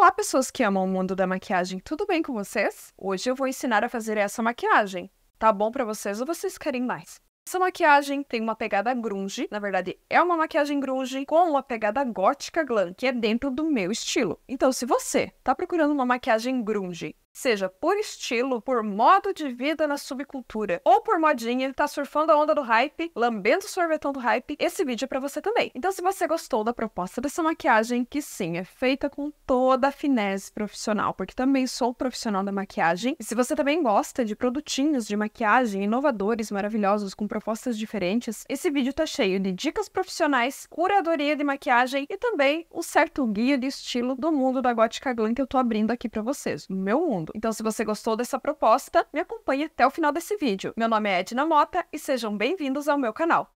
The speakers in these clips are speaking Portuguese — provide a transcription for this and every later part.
Olá, pessoas que amam o mundo da maquiagem, tudo bem com vocês? Hoje eu vou ensinar a fazer essa maquiagem. Tá bom para vocês ou vocês querem mais? Essa maquiagem tem uma pegada grunge, na verdade é uma maquiagem grunge com uma pegada gótica glam, que é dentro do meu estilo. Então, se você tá procurando uma maquiagem grunge seja por estilo, por modo de vida na subcultura ou por modinha, tá surfando a onda do hype, lambendo o sorvetão do hype, esse vídeo é pra você também. Então, se você gostou da proposta dessa maquiagem, que sim, é feita com toda a finesse profissional, porque também sou profissional da maquiagem, e se você também gosta de produtinhos de maquiagem inovadores, maravilhosos, com propostas diferentes, esse vídeo tá cheio de dicas profissionais, curadoria de maquiagem e também um certo guia de estilo do mundo da Gótica Glam que eu tô abrindo aqui para vocês, meu mundo mundo. Então, então, se você gostou dessa proposta, me acompanhe até o final desse vídeo. Meu nome é Edna Mota e sejam bem-vindos ao meu canal.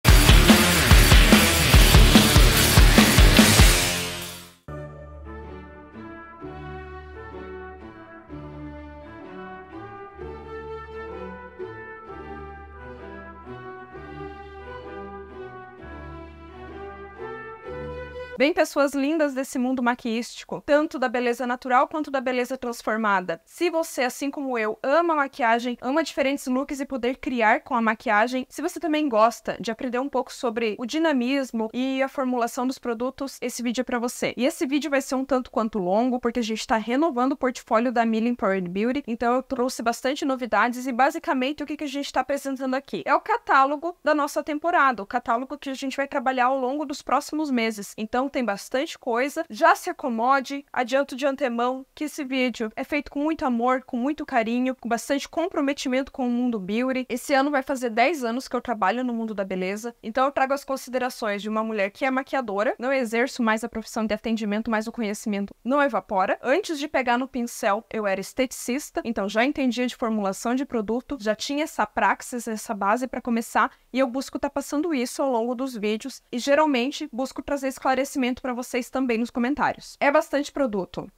Bem pessoas lindas desse mundo maquiístico, tanto da beleza natural quanto da beleza transformada. Se você, assim como eu, ama maquiagem, ama diferentes looks e poder criar com a maquiagem, se você também gosta de aprender um pouco sobre o dinamismo e a formulação dos produtos, esse vídeo é para você. E esse vídeo vai ser um tanto quanto longo, porque a gente está renovando o portfólio da Milling Empowered Beauty, então eu trouxe bastante novidades e basicamente o que, que a gente está apresentando aqui é o catálogo da nossa temporada, o catálogo que a gente vai trabalhar ao longo dos próximos meses. Então, tem bastante coisa. Já se acomode, adianto de antemão que esse vídeo é feito com muito amor, com muito carinho, com bastante comprometimento com o mundo beauty. Esse ano vai fazer 10 anos que eu trabalho no mundo da beleza, então eu trago as considerações de uma mulher que é maquiadora, não exerço mais a profissão de atendimento, mas o conhecimento não evapora. Antes de pegar no pincel, eu era esteticista, então já entendia de formulação de produto, já tinha essa praxis, essa base para começar, e eu busco estar tá passando isso ao longo dos vídeos e geralmente busco trazer esclarecimentos conhecimento para vocês também nos comentários. É bastante produto.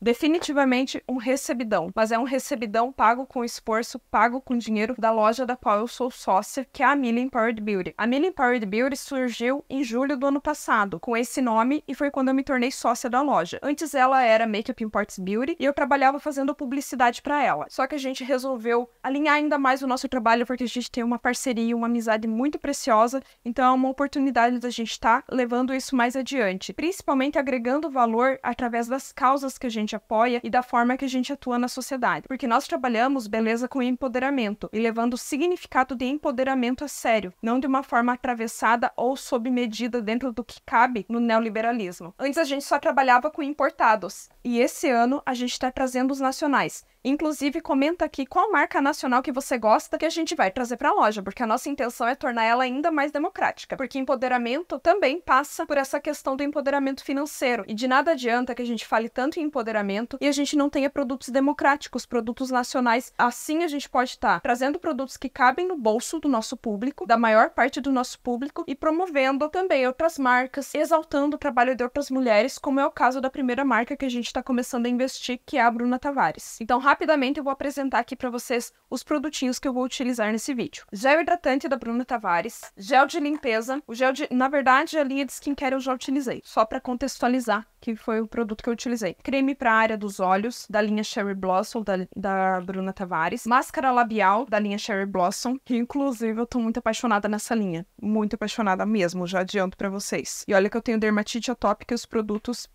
Definitivamente um recebidão, mas é um recebidão pago com esforço, pago com dinheiro da loja da qual eu sou sócia, que é a Millie Empowered Beauty. A Millie Empowered Beauty surgiu em julho do ano passado com esse nome e foi quando eu me tornei sócia da loja. Antes ela era Makeup Imports Beauty e eu trabalhava fazendo publicidade para ela. Só que a gente resolveu alinhar ainda mais o nosso trabalho porque a gente tem uma parceria, uma amizade muito preciosa, então é uma oportunidade da gente estar tá levando isso mais adiante, principalmente agregando valor através das causas que a gente gente apoia e da forma que a gente atua na sociedade. Porque nós trabalhamos beleza com empoderamento e levando o significado de empoderamento a sério, não de uma forma atravessada ou sob medida dentro do que cabe no neoliberalismo. Antes a gente só trabalhava com importados e esse ano a gente está trazendo os nacionais. Inclusive, comenta aqui qual marca nacional que você gosta que a gente vai trazer para a loja, porque a nossa intenção é tornar ela ainda mais democrática. Porque empoderamento também passa por essa questão do empoderamento financeiro. E de nada adianta que a gente fale tanto em empoderamento monitoramento e a gente não tenha produtos democráticos, produtos nacionais. Assim a gente pode estar tá trazendo produtos que cabem no bolso do nosso público, da maior parte do nosso público, e promovendo também outras marcas, exaltando o trabalho de outras mulheres, como é o caso da primeira marca que a gente está começando a investir, que é a Bruna Tavares. Então, rapidamente eu vou apresentar aqui para vocês os produtinhos que eu vou utilizar nesse vídeo. Gel hidratante da Bruna Tavares, gel de limpeza, o gel de, na verdade, a linha de skincare eu já utilizei, só para contextualizar que foi o produto que eu utilizei. Creme para área dos olhos, da linha Cherry Blossom, da, da Bruna Tavares. Máscara labial, da linha Cherry Blossom, que inclusive eu tô muito apaixonada nessa linha. Muito apaixonada mesmo, já adianto para vocês. E olha que eu tenho dermatite atópica e os produtos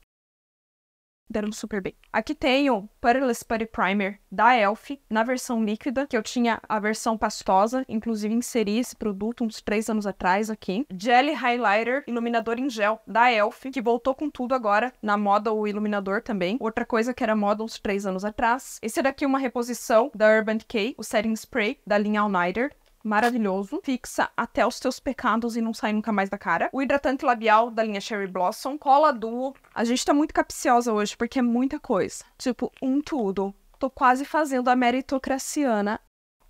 deram super bem. Aqui tem o Putterless Putty Primer da Elf, na versão líquida, que eu tinha a versão pastosa, inclusive inseri esse produto uns três anos atrás aqui. Jelly Highlighter, iluminador em gel da Elf, que voltou com tudo agora, na moda o iluminador também. Outra coisa que era moda uns três anos atrás. Esse daqui é uma reposição da Urban Decay, o Setting Spray da linha All Nighter maravilhoso, fixa até os teus pecados e não sai nunca mais da cara. O hidratante labial da linha Cherry Blossom, cola duo. A gente tá muito capciosa hoje porque é muita coisa. Tipo, um tudo. Tô quase fazendo a meritocraciana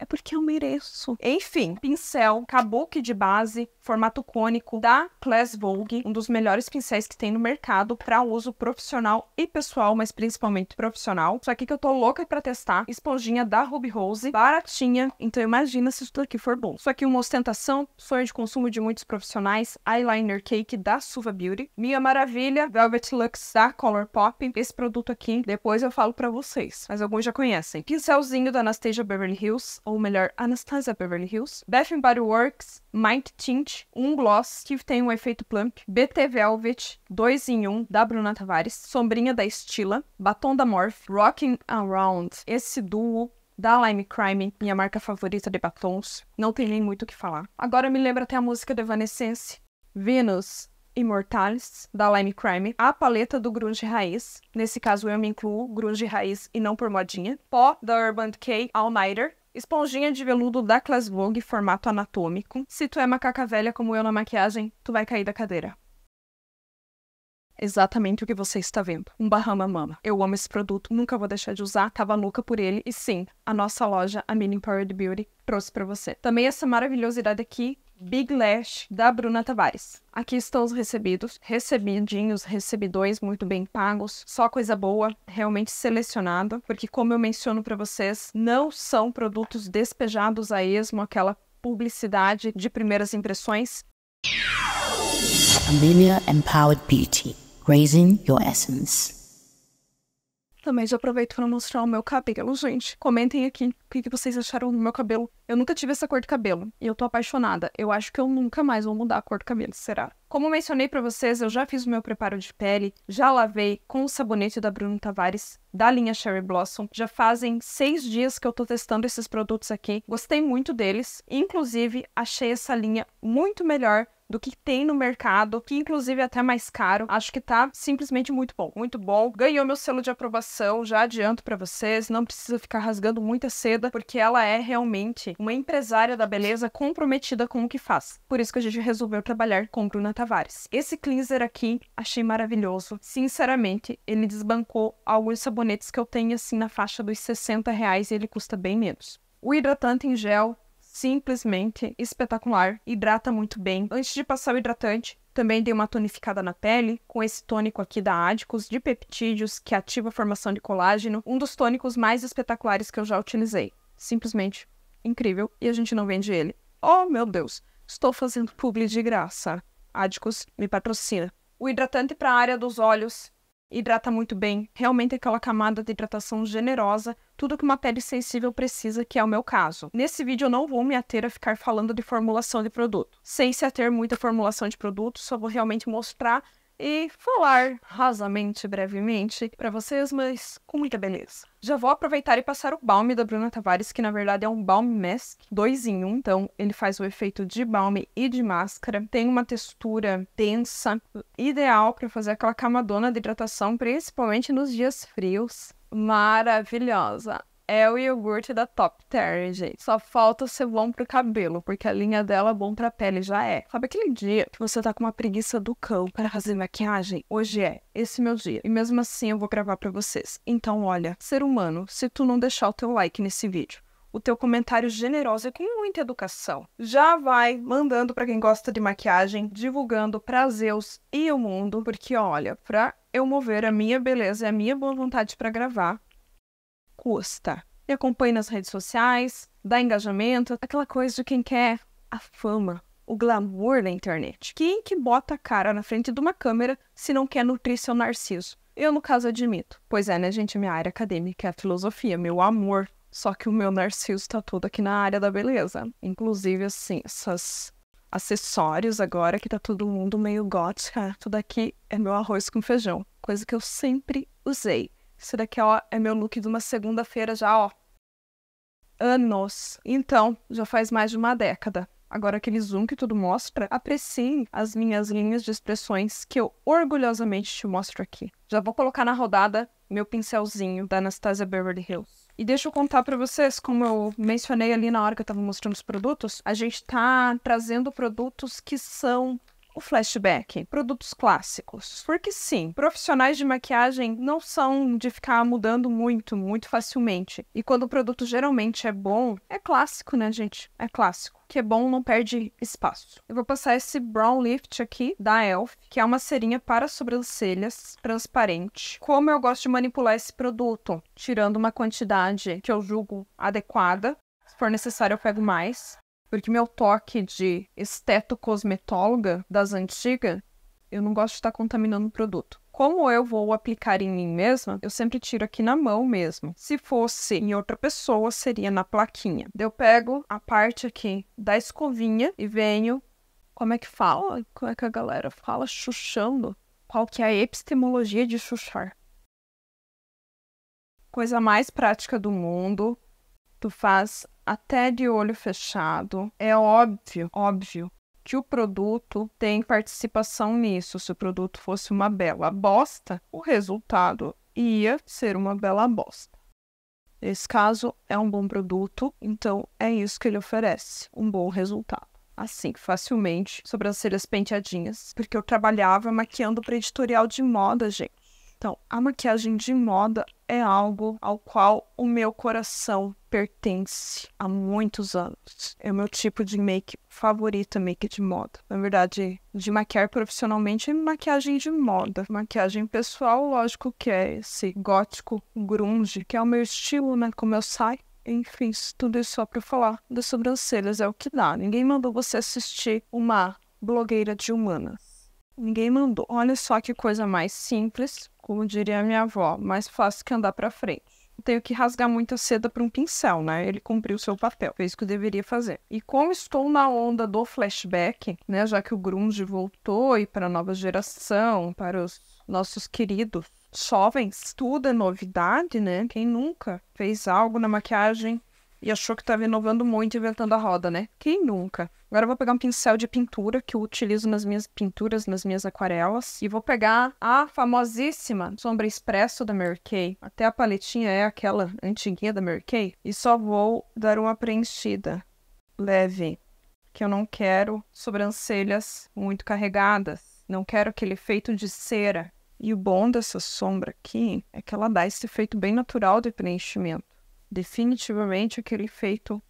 é porque eu mereço. Enfim, pincel, kabuki de base, formato cônico da Class Vogue, um dos melhores pincéis que tem no mercado para uso profissional e pessoal, mas principalmente profissional. Isso aqui que eu tô louca para testar, esponjinha da Ruby Rose, baratinha, então imagina se isso aqui for bom. Isso aqui uma ostentação, sonho de consumo de muitos profissionais, eyeliner cake da Suva Beauty, minha maravilha, Velvet Lux da Colourpop. Esse produto aqui, depois eu falo para vocês, mas alguns já conhecem. Pincelzinho da Anastasia Beverly Hills, ou melhor, Anastasia Beverly Hills, Bath Body Works, Mind Tint, um gloss que tem um efeito plump, BT Velvet, 2 em 1 da Bruna Tavares, Sombrinha da Estila, Batom da Morph, Rocking Around, esse duo da Lime Crime, minha marca favorita de batons, não tem nem muito o que falar. Agora me lembra até a música de Evanescence, Venus, Immortals, da Lime Crime, a paleta do Grunge Raiz, nesse caso eu me incluo Grunge Raiz e não por modinha, pó da Urban Decay All Nighter, Esponjinha de veludo da Class Vogue, formato anatômico. Se tu é macaca velha como eu na maquiagem, tu vai cair da cadeira. Exatamente o que você está vendo. Um Bahama Mama. Eu amo esse produto, nunca vou deixar de usar, tava louca por ele. E sim, a nossa loja, a Mini Empowered Beauty, trouxe para você. Também essa maravilhosidade aqui Big Lash da Bruna Tavares. Aqui estão os recebidos, recebidinhos, recebidões muito bem pagos, só coisa boa, realmente selecionada, porque como eu menciono para vocês, não são produtos despejados a esmo, aquela publicidade de primeiras impressões. Amelia Empowered Beauty, raising your essence. Também já aproveito para mostrar o meu cabelo, gente. Comentem aqui o que, que vocês acharam do meu cabelo. Eu nunca tive essa cor de cabelo e eu tô apaixonada. Eu acho que eu nunca mais vou mudar a cor do cabelo, será? Como mencionei para vocês, eu já fiz o meu preparo de pele, já lavei com o sabonete da Bruno Tavares, da linha Cherry Blossom. Já fazem seis dias que eu tô testando esses produtos aqui. Gostei muito deles. Inclusive, achei essa linha muito melhor do que tem no mercado, que inclusive é até mais caro. Acho que tá simplesmente muito bom. Muito bom. Ganhou meu selo de aprovação, já adianto para vocês, não precisa ficar rasgando muita seda, porque ela é realmente uma empresária da beleza comprometida com o que faz. Por isso que a gente resolveu trabalhar com Bruna Tavares. Esse cleanser aqui, achei maravilhoso. Sinceramente, ele desbancou alguns sabonetes que eu tenho assim na faixa dos 60 reais e ele custa bem menos. O hidratante em gel simplesmente espetacular. Hidrata muito bem. Antes de passar o hidratante, também dei uma tonificada na pele com esse tônico aqui da Adicos de peptídeos que ativa a formação de colágeno, um dos tônicos mais espetaculares que eu já utilizei. Simplesmente incrível e a gente não vende ele. Oh, meu Deus, estou fazendo publi de graça. Adicos me patrocina. O hidratante para a área dos olhos hidrata muito bem, realmente aquela camada de hidratação generosa, tudo que uma pele sensível precisa, que é o meu caso. Nesse vídeo eu não vou me ater a ficar falando de formulação de produto, sem se ater muito formulação de produto, só vou realmente mostrar e falar rasamente, brevemente, para vocês, mas com muita beleza. Já vou aproveitar e passar o balme da Bruna Tavares, que na verdade é um balme mask dois em um, então ele faz o efeito de balme e de máscara. Tem uma textura densa, ideal para fazer aquela camadona de hidratação, principalmente nos dias frios. Maravilhosa! é o iogurte da Top Terry, gente. Só falta ser bom pro cabelo, porque a linha dela é bom pra pele já é. Sabe aquele dia que você tá com uma preguiça do cão para fazer maquiagem? Hoje é esse meu dia. E mesmo assim eu vou gravar para vocês. Então, olha, ser humano, se tu não deixar o teu like nesse vídeo, o teu comentário generoso e com muita educação. Já vai mandando para quem gosta de maquiagem, divulgando pra Zeus e o mundo, porque olha, pra eu mover a minha beleza e a minha boa vontade para gravar, custa? Me acompanhe nas redes sociais, dá engajamento, aquela coisa de quem quer a fama, o glamour da internet. Quem que bota a cara na frente de uma câmera se não quer nutrir seu narciso? Eu, no caso, admito. Pois é, né, gente? Minha área acadêmica é a filosofia, meu amor. Só que o meu narciso tá todo aqui na área da beleza. Inclusive, assim, essas acessórios agora que tá todo mundo meio gótica, tudo aqui é meu arroz com feijão, coisa que eu sempre usei. Isso daqui ó, é meu look de uma segunda-feira já, ó. Anos. Então, já faz mais de uma década. Agora aquele zoom que tudo mostra, apreciem as minhas linhas de expressões que eu orgulhosamente te mostro aqui. Já vou colocar na rodada meu pincelzinho da Anastasia Beverly Hills. E deixa eu contar para vocês, como eu mencionei ali na hora que eu estava mostrando os produtos, a gente está trazendo produtos que são o flashback, produtos clássicos. Porque sim, profissionais de maquiagem não são de ficar mudando muito, muito facilmente. E quando o produto geralmente é bom, é clássico, né, gente? É clássico que é bom não perde espaço. Eu vou passar esse Brown Lift aqui da Elf, que é uma cerinha para sobrancelhas transparente. Como eu gosto de manipular esse produto, tirando uma quantidade que eu julgo adequada. Se for necessário, eu pego mais. Porque meu toque de esteto-cosmetóloga das antigas, eu não gosto de estar contaminando o produto. Como eu vou aplicar em mim mesma, eu sempre tiro aqui na mão mesmo. Se fosse em outra pessoa, seria na plaquinha. Eu pego a parte aqui da escovinha e venho. Como é que fala? Como é que a galera fala? Chuchando. Qual que é a epistemologia de chuchar? Coisa mais prática do mundo. Tu faz até de olho fechado, é óbvio, óbvio que o produto tem participação nisso. Se o produto fosse uma bela bosta, o resultado ia ser uma bela bosta. Nesse caso, é um bom produto, então é isso que ele oferece, um bom resultado. Assim, facilmente, sobrancelhas penteadinhas, porque eu trabalhava maquiando para editorial de moda, gente. Então, a maquiagem de moda é algo ao qual o meu coração pertence há muitos anos. É o meu tipo de make favorito, make de moda. Na verdade, de maquiar profissionalmente é maquiagem de moda. Maquiagem pessoal, lógico que é esse gótico grunge, que é o meu estilo, né? Como eu saio. Enfim, tudo isso só para falar das sobrancelhas é o que dá. Ninguém mandou você assistir uma blogueira de humanas. Ninguém mandou. Olha só que coisa mais simples, como diria minha avó, mais fácil que andar para frente. Tenho que rasgar muita seda para um pincel, né? Ele cumpriu seu papel, fez o que deveria fazer. E como estou na onda do flashback, né? Já que o grunge voltou e para a nova geração, para os nossos queridos jovens, tudo é novidade, né? Quem nunca fez algo na maquiagem e achou que estava inovando muito, inventando a roda, né? Quem nunca? Agora eu vou pegar um pincel de pintura que eu utilizo nas minhas pinturas, nas minhas aquarelas, e vou pegar a famosíssima sombra expresso da Mary Kay. Até a paletinha é aquela antiguinha da Mary Kay, e só vou dar uma preenchida leve, que eu não quero sobrancelhas muito carregadas, não quero aquele efeito de cera. E o bom dessa sombra aqui é que ela dá esse efeito bem natural de preenchimento definitivamente aquele efeito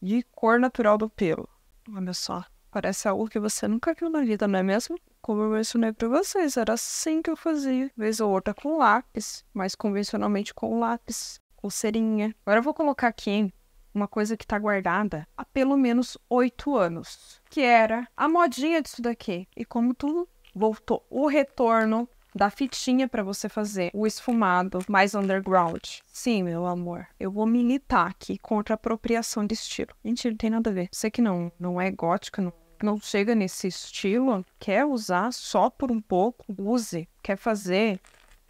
de cor natural do pelo. Olha só, parece algo que você nunca viu na vida, não é mesmo? Como eu mencionei para vocês, era assim que eu fazia, vez ou outra com lápis, mas convencionalmente com lápis, ou serinha Agora eu vou colocar aqui uma coisa que está guardada há pelo menos oito anos, que era a modinha disso daqui. E como tudo voltou o retorno da fitinha para você fazer o esfumado mais underground. Sim, meu amor, eu vou militar aqui contra a apropriação de estilo. Mentira, não tem nada a ver. Você que não, não é gótica, não não chega nesse estilo, quer usar só por um pouco, use, quer fazer,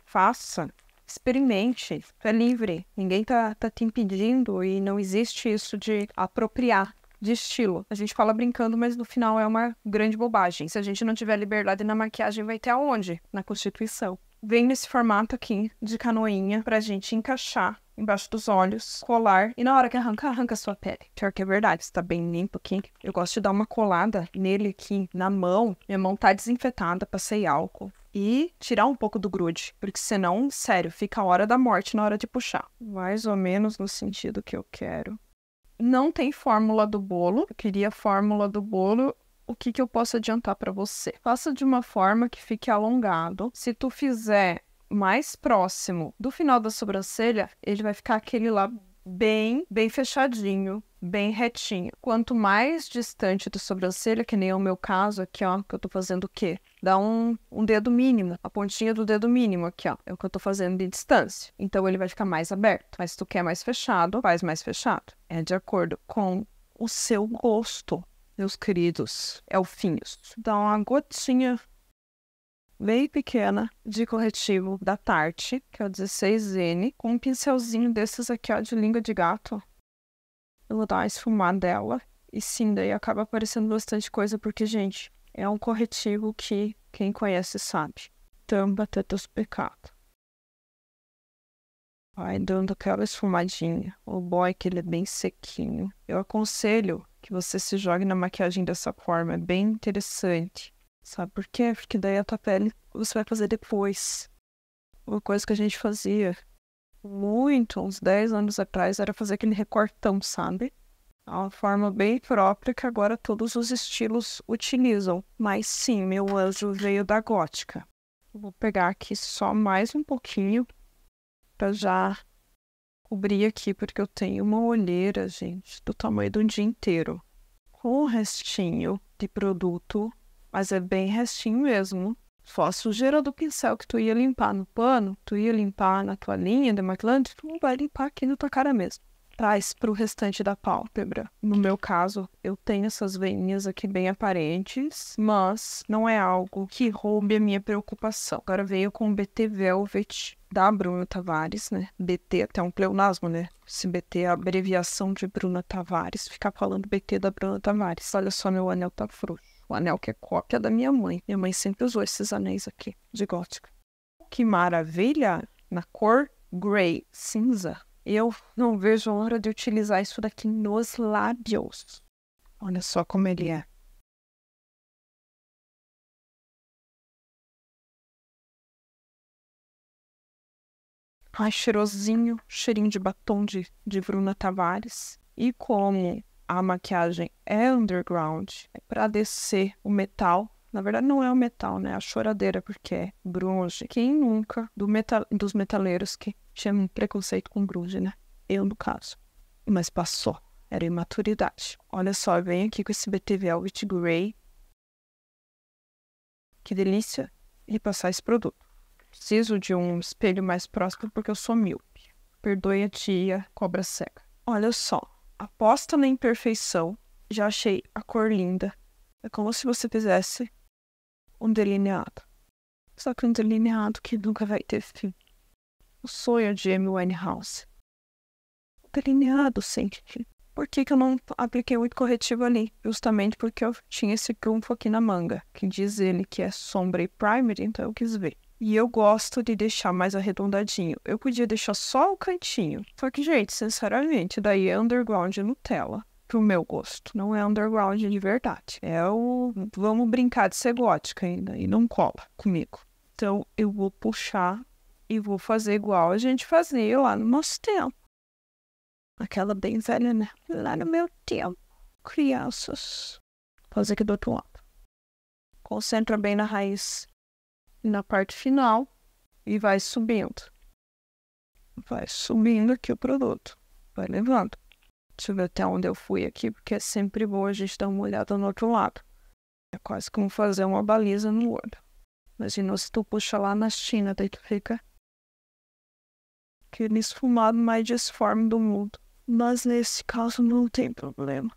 faça, experimente, é livre, ninguém tá, tá te impedindo e não existe isso de apropriar de estilo. A gente fala brincando, mas no final é uma grande bobagem. Se a gente não tiver liberdade na maquiagem, vai ter aonde? Na Constituição. Vem nesse formato aqui de canoinha pra gente encaixar embaixo dos olhos, colar. E na hora que arranca, arranca a sua pele. Pior que é verdade, está bem limpo aqui. Eu gosto de dar uma colada nele aqui na mão. Minha mão tá desinfetada, passei álcool. E tirar um pouco do grude, porque senão, sério, fica a hora da morte na hora de puxar. Mais ou menos no sentido que eu quero não tem fórmula do bolo. Eu queria fórmula do bolo. O que, que eu posso adiantar para você? Faça de uma forma que fique alongado. Se tu fizer mais próximo do final da sobrancelha, ele vai ficar aquele lá bem, bem fechadinho bem retinho. Quanto mais distante do sobrancelha, que nem é o meu caso aqui, ó, que eu tô fazendo o quê? Dá um, um dedo mínimo, a pontinha do dedo mínimo aqui, ó, é o que eu tô fazendo de distância. Então ele vai ficar mais aberto. Mas se tu quer mais fechado, faz mais fechado. É de acordo com o seu gosto, meus queridos elfinhos. É dá uma gotinha bem pequena de corretivo da Tarte, que é o 16N, com um pincelzinho desses aqui, ó, de língua de gato, eu dar uma esfumar dela. E sim, daí acaba aparecendo bastante coisa, porque, gente, é um corretivo que quem conhece sabe. Tamba teus pecados. Vai dando aquela esfumadinha. O boy que ele é bem sequinho. Eu aconselho que você se jogue na maquiagem dessa forma. É bem interessante. Sabe por quê? Porque daí a tua pele você vai fazer depois. Uma coisa que a gente fazia muito, uns 10 anos atrás, era fazer aquele recortão, sabe? É uma forma bem própria que agora todos os estilos utilizam. Mas sim, meu anjo veio da gótica. Vou pegar aqui só mais um pouquinho para já cobrir aqui, porque eu tenho uma olheira, gente, do tamanho do dia inteiro. Com o restinho de produto, mas é bem restinho mesmo a geral do pincel que tu ia limpar no pano, tu ia limpar na tua linha demaquilante, tu vai limpar aqui na tua cara mesmo. Traz para o restante da pálpebra. No meu caso, eu tenho essas veinhas aqui bem aparentes, mas não é algo que roube a minha preocupação. Agora veio com o BT Velvet da Bruna Tavares, né? BT até um pleonasmo, né? Se BT é a abreviação de Bruna Tavares. Ficar falando BT da Bruna Tavares. Olha só, meu anel tá frouxo o anel que é cópia da minha mãe. Minha mãe sempre usou esses anéis aqui, de gótica. Que maravilha! Na cor gray cinza. Eu não vejo a hora de utilizar isso daqui nos lábios. Olha só como ele é. Ai, cheirosinho, cheirinho de batom de, de Bruna Tavares. E como a maquiagem é underground, é para descer o metal. Na verdade, não é o metal, né? É a choradeira, porque é grunge. Quem nunca, do metal, dos metaleiros que tinha um preconceito com grunge, né? Eu, no caso. Mas passou. Era imaturidade. Olha só, eu venho aqui com esse BTV Velvet Grey. Que delícia e passar esse produto. Preciso de um espelho mais próximo porque eu sou míope. Perdoe a tia, cobra cega. Olha só, aposta na imperfeição. Já achei a cor linda. É como se você fizesse um delineado. Só que um delineado que nunca vai ter fim. O sonho de Amy Winehouse. Um delineado sem fim. Por que, que eu não apliquei muito corretivo ali? Justamente porque eu tinha esse trunfo aqui na manga, que diz ele que é sombra e primer, então eu quis ver. E eu gosto de deixar mais arredondadinho. Eu podia deixar só o cantinho. Só que, gente, sinceramente, daí é underground Nutella. Pro meu gosto. Não é underground de verdade. É o. Vamos brincar de ser gótica ainda. E não cola comigo. Então, eu vou puxar e vou fazer igual a gente fazia lá no nosso tempo. Aquela bem velha, né? Lá no meu tempo. Crianças. Fazer aqui do outro lado. Concentra bem na raiz na parte final e vai subindo. Vai subindo aqui o produto, vai levando. Deixa eu ver até onde eu fui aqui, porque é sempre bom a gente dar uma olhada no outro lado. É quase como fazer uma baliza no olho. Imagina se tu puxa lá na China, daí tu fica aquele esfumado mais disforme do mundo. Mas nesse caso não tem problema.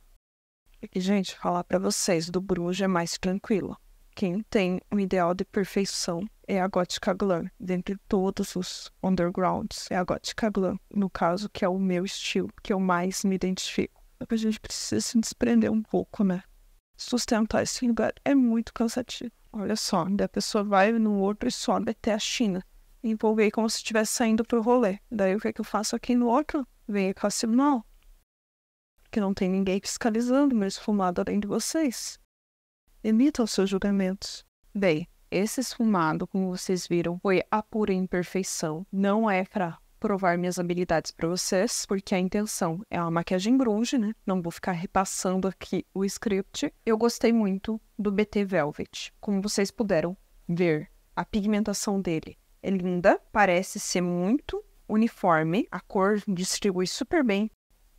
É e, gente, falar para vocês, do Bruges é mais tranquilo quem tem um ideal de perfeição é a gótica glam. Dentre todos os undergrounds, é a gótica glam, no caso, que é o meu estilo, que eu mais me identifico. A gente precisa se desprender um pouco, né? Sustentar esse lugar é muito cansativo. Olha só, da pessoa vai no outro e sobe até a China. Envolvei como se estivesse saindo pro rolê. Daí o que, é que eu faço aqui no outro? Venho com a sinal. porque não tem ninguém fiscalizando meu esfumado além de vocês. Emita os seus julgamentos. Bem, esse esfumado, como vocês viram, foi a pura imperfeição. Não é para provar minhas habilidades para vocês, porque a intenção é uma maquiagem grunge, né? Não vou ficar repassando aqui o script. Eu gostei muito do BT Velvet. Como vocês puderam ver, a pigmentação dele é linda, parece ser muito uniforme, a cor distribui super bem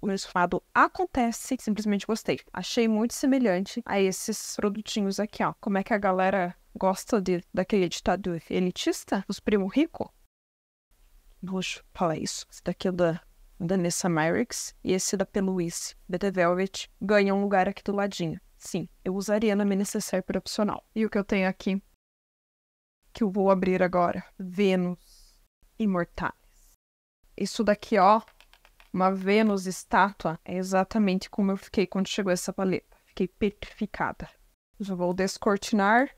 o resultado acontece, simplesmente gostei. Achei muito semelhante a esses produtinhos aqui, ó. Como é que a galera gosta de, daquele ditador elitista? Os primo rico? Luxo, falar isso. Esse daqui é da Danessa Myricks e esse é da Peluice, BT Velvet, ganha um lugar aqui do ladinho. Sim, eu usaria na minha necessaire profissional. E o que eu tenho aqui, que eu vou abrir agora, Vênus Imortais. Isso daqui, ó, uma Vênus estátua, é exatamente como eu fiquei quando chegou essa paleta. Fiquei petrificada. Já vou descortinar.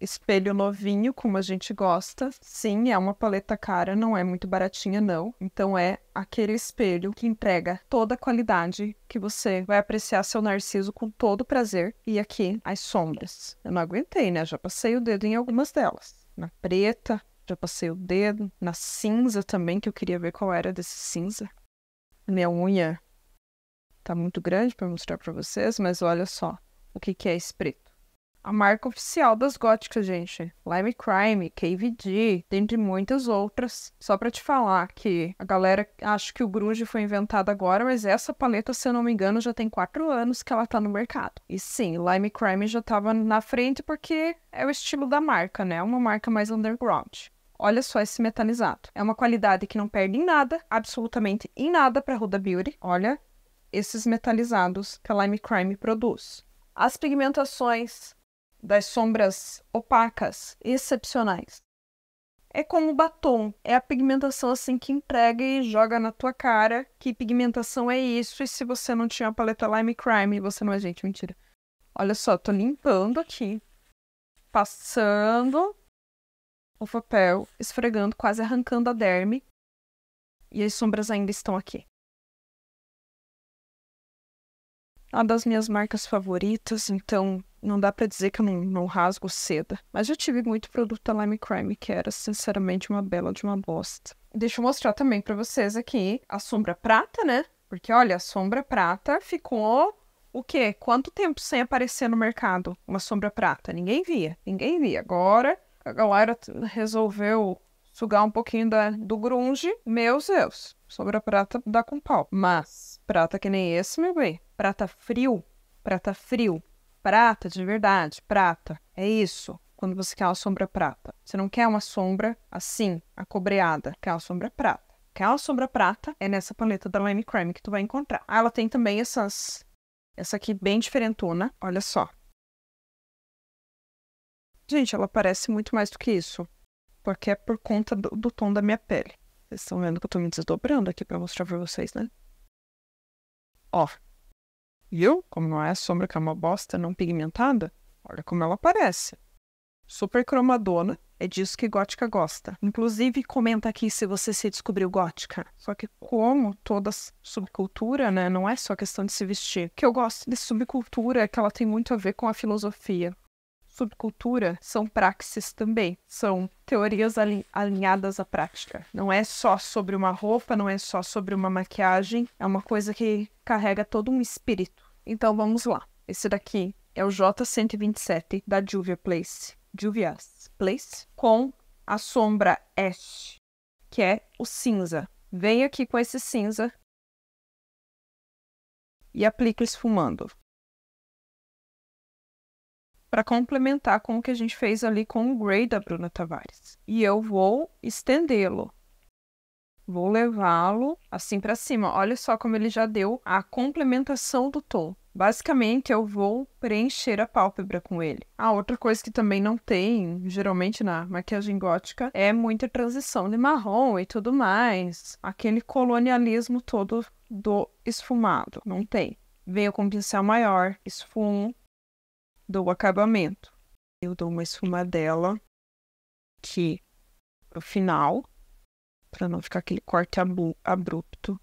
Espelho novinho, como a gente gosta. Sim, é uma paleta cara, não é muito baratinha, não. Então é aquele espelho que entrega toda a qualidade que você vai apreciar seu narciso com todo prazer. E aqui, as sombras. Eu não aguentei, né? Já passei o dedo em algumas delas. Na preta, já passei o dedo na cinza também, que eu queria ver qual era desse cinza. Minha unha tá muito grande para mostrar para vocês, mas olha só o que, que é esse preto. A marca oficial das góticas, gente. Lime Crime, KVD, dentre muitas outras. Só para te falar que a galera acha que o grunge foi inventado agora, mas essa paleta, se eu não me engano, já tem quatro anos que ela tá no mercado. E sim, Lime Crime já tava na frente porque é o estilo da marca, né? Uma marca mais underground. Olha só esse metanizado. É uma qualidade que não perde em nada, absolutamente em nada para Huda Beauty. Olha esses metalizados que a Lime Crime produz. As pigmentações das sombras opacas, excepcionais. É como batom, é a pigmentação assim que entrega e joga na tua cara que pigmentação é isso, e se você não tinha a paleta Lime Crime, você não é gente, mentira. Olha só, tô limpando aqui, passando o papel, esfregando, quase arrancando a derme. E as sombras ainda estão aqui. Uma das minhas marcas favoritas, então não dá para dizer que eu não, não, rasgo seda. Mas eu tive muito produto da Lime Crime, que era sinceramente uma bela de uma bosta. Deixa eu mostrar também para vocês aqui a sombra prata, né? Porque olha, a sombra prata ficou o quê? Quanto tempo sem aparecer no mercado uma sombra prata? Ninguém via, ninguém via. Agora a galera resolveu sugar um pouquinho da, do grunge, meus Deus, sobre a prata dá com pau. Mas, prata que nem esse, meu bem, prata frio, prata frio, prata de verdade, prata, é isso. Quando você quer uma sombra prata, você não quer uma sombra assim, acobreada, quer uma sombra prata. Quer uma sombra prata é nessa paleta da Lime Creme que tu vai encontrar. Ah, ela tem também essas, essa aqui bem diferentona, olha só, Gente, ela parece muito mais do que isso. Porque é por conta do, do tom da minha pele. Vocês estão vendo que eu tô me desdobrando aqui para mostrar pra vocês, né? Ó. Viu? Como não é sombra que é uma bosta não pigmentada, olha como ela aparece. Super cromadona. É disso que gótica gosta. Inclusive, comenta aqui se você se descobriu gótica. Só que, como toda subcultura, né? Não é só questão de se vestir. O que eu gosto de subcultura é que ela tem muito a ver com a filosofia subcultura são praxis também, são teorias alinhadas à prática. Não é só sobre uma roupa, não é só sobre uma maquiagem, é uma coisa que carrega todo um espírito. Então vamos lá. Esse daqui é o J127 da Juvia Place, Juvia's Place, com a sombra Ash, que é o cinza. Vem aqui com esse cinza e aplica esfumando para complementar com o que a gente fez ali com o Gray da Bruna Tavares. E eu vou estendê-lo. Vou levá-lo assim para cima. Olha só como ele já deu a complementação do tom. Basicamente, eu vou preencher a pálpebra com ele. A ah, outra coisa que também não tem, geralmente na maquiagem gótica, é muita transição de marrom e tudo mais. Aquele colonialismo todo do esfumado. Não tem. Venho com um pincel maior, esfumo, o acabamento. Eu dou uma esfumadela que no final, para não ficar aquele corte abrupto.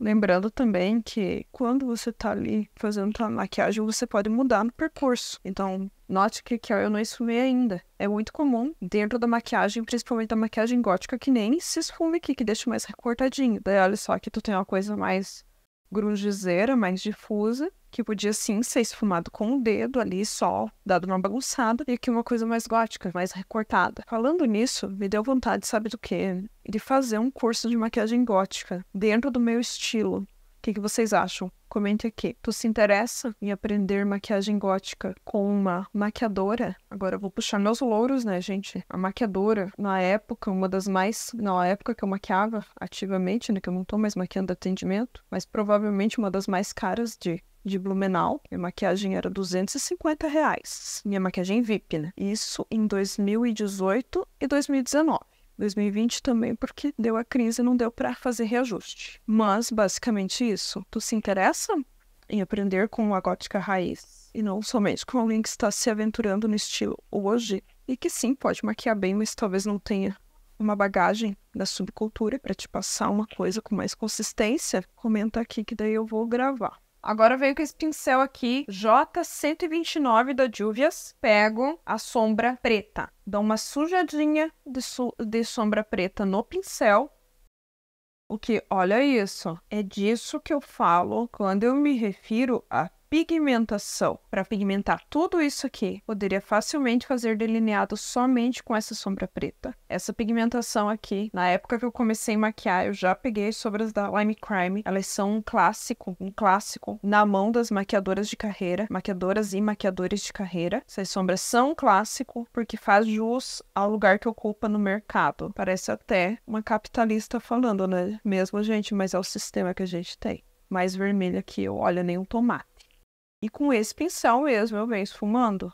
Lembrando também que quando você está ali fazendo a maquiagem, você pode mudar no percurso. Então, note que, aqui eu não esfumei ainda. É muito comum dentro da maquiagem, principalmente da maquiagem gótica, que nem se esfume aqui, que deixa mais recortadinho. Daí, olha só, que tu tem uma coisa mais grungezeira é mais difusa, que podia sim ser esfumado com o dedo ali só, dado uma bagunçada, e aqui uma coisa mais gótica, mais recortada. Falando nisso, me deu vontade, sabe do quê? De fazer um curso de maquiagem gótica dentro do meu estilo. O que vocês acham? Comente aqui. Tu se interessa em aprender maquiagem gótica com uma maquiadora? Agora eu vou puxar meus louros, né, gente? A maquiadora, na época, uma das mais. Na época que eu maquiava ativamente, né? Que eu não tô mais maquiando atendimento, mas provavelmente uma das mais caras de de Blumenau. Minha maquiagem era 250 reais. Minha maquiagem é VIP, né? Isso em 2018 e 2019. 2020 também porque deu a crise e não deu para fazer reajuste. Mas basicamente isso. Tu se interessa em aprender com a gótica raiz e não somente com alguém que está se aventurando no estilo hoje e que sim pode maquiar bem, mas talvez não tenha uma bagagem da subcultura para te passar uma coisa com mais consistência, comenta aqui que daí eu vou gravar. Agora venho com esse pincel aqui, J129 da Juvias. Pego a sombra preta. Dou uma sujadinha de, su de sombra preta no pincel. O que, olha isso, é disso que eu falo quando eu me refiro a pigmentação. Para pigmentar tudo isso aqui, poderia facilmente fazer delineado somente com essa sombra preta. Essa pigmentação aqui, na época que eu comecei a maquiar, eu já peguei as da Lime Crime. Elas são um clássico, um clássico na mão das maquiadoras de carreira, maquiadoras e maquiadores de carreira. Essas sombras são um clássico porque faz jus ao lugar que ocupa no mercado. Parece até uma capitalista falando, né? Mesmo, gente, mas é o sistema que a gente tem. Mais vermelha que eu, olha, nem um tomate. E com esse pincel mesmo, eu venho esfumando.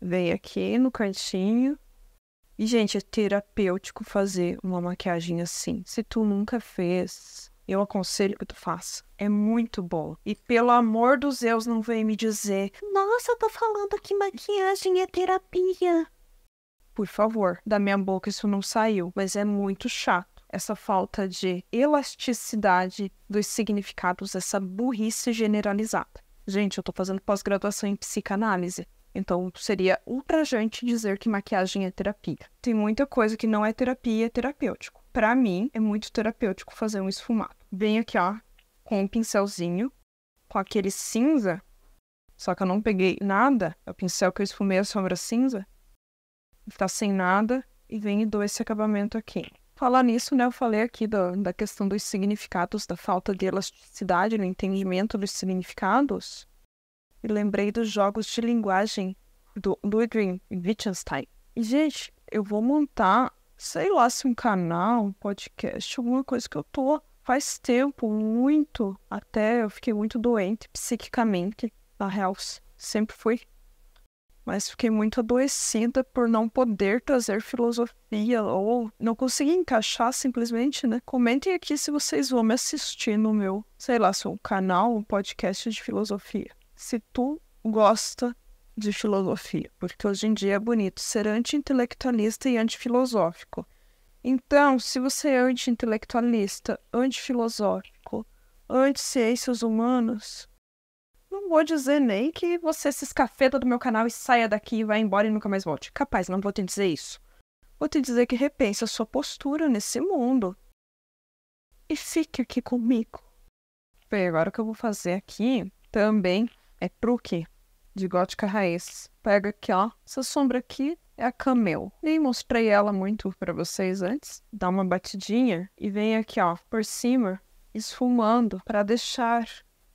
Venho aqui no cantinho. E, gente, é terapêutico fazer uma maquiagem assim. Se tu nunca fez, eu aconselho que tu faça. É muito bom. E pelo amor dos Deus, não vem me dizer: Nossa, tá falando que maquiagem é terapia. Por favor, da minha boca isso não saiu, mas é muito chato essa falta de elasticidade dos significados, essa burrice generalizada. Gente, eu estou fazendo pós-graduação em psicanálise, então seria ultrajante dizer que maquiagem é terapia. Tem muita coisa que não é terapia e é terapêutico. Para mim, é muito terapêutico fazer um esfumado. Venho aqui, ó, com um pincelzinho, com aquele cinza, só que eu não peguei nada, é o pincel que eu esfumei a sombra cinza, tá sem nada, e venho e dou esse acabamento aqui. Falar nisso, né, eu falei aqui da, da questão dos significados, da falta de elasticidade no entendimento dos significados. E lembrei dos jogos de linguagem do Ludwig Wittgenstein. E, gente, eu vou montar, sei lá se um canal, um podcast, alguma coisa que eu tô faz tempo, muito, até eu fiquei muito doente psiquicamente. Na real, sempre fui mas fiquei muito adoecida por não poder trazer filosofia ou não conseguir encaixar simplesmente, né? Comentem aqui se vocês vão me assistir no meu, sei lá, seu canal, um podcast de filosofia. Se tu gosta de filosofia, porque hoje em dia é bonito ser anti-intelectualista e antifilosófico. Então, se você é anti-intelectualista, antifilosófico, anti-ciências humanas, não vou dizer nem que você se escafeta do meu canal e saia daqui e vai embora e nunca mais volte. Capaz, não vou te dizer isso. Vou te dizer que repense a sua postura nesse mundo. E fique aqui comigo. Bem, agora o que eu vou fazer aqui também é truque de gótica raiz. Pega aqui, ó. Essa sombra aqui é a Camel. Nem mostrei ela muito para vocês antes. Dá uma batidinha e vem aqui, ó, por cima, esfumando para deixar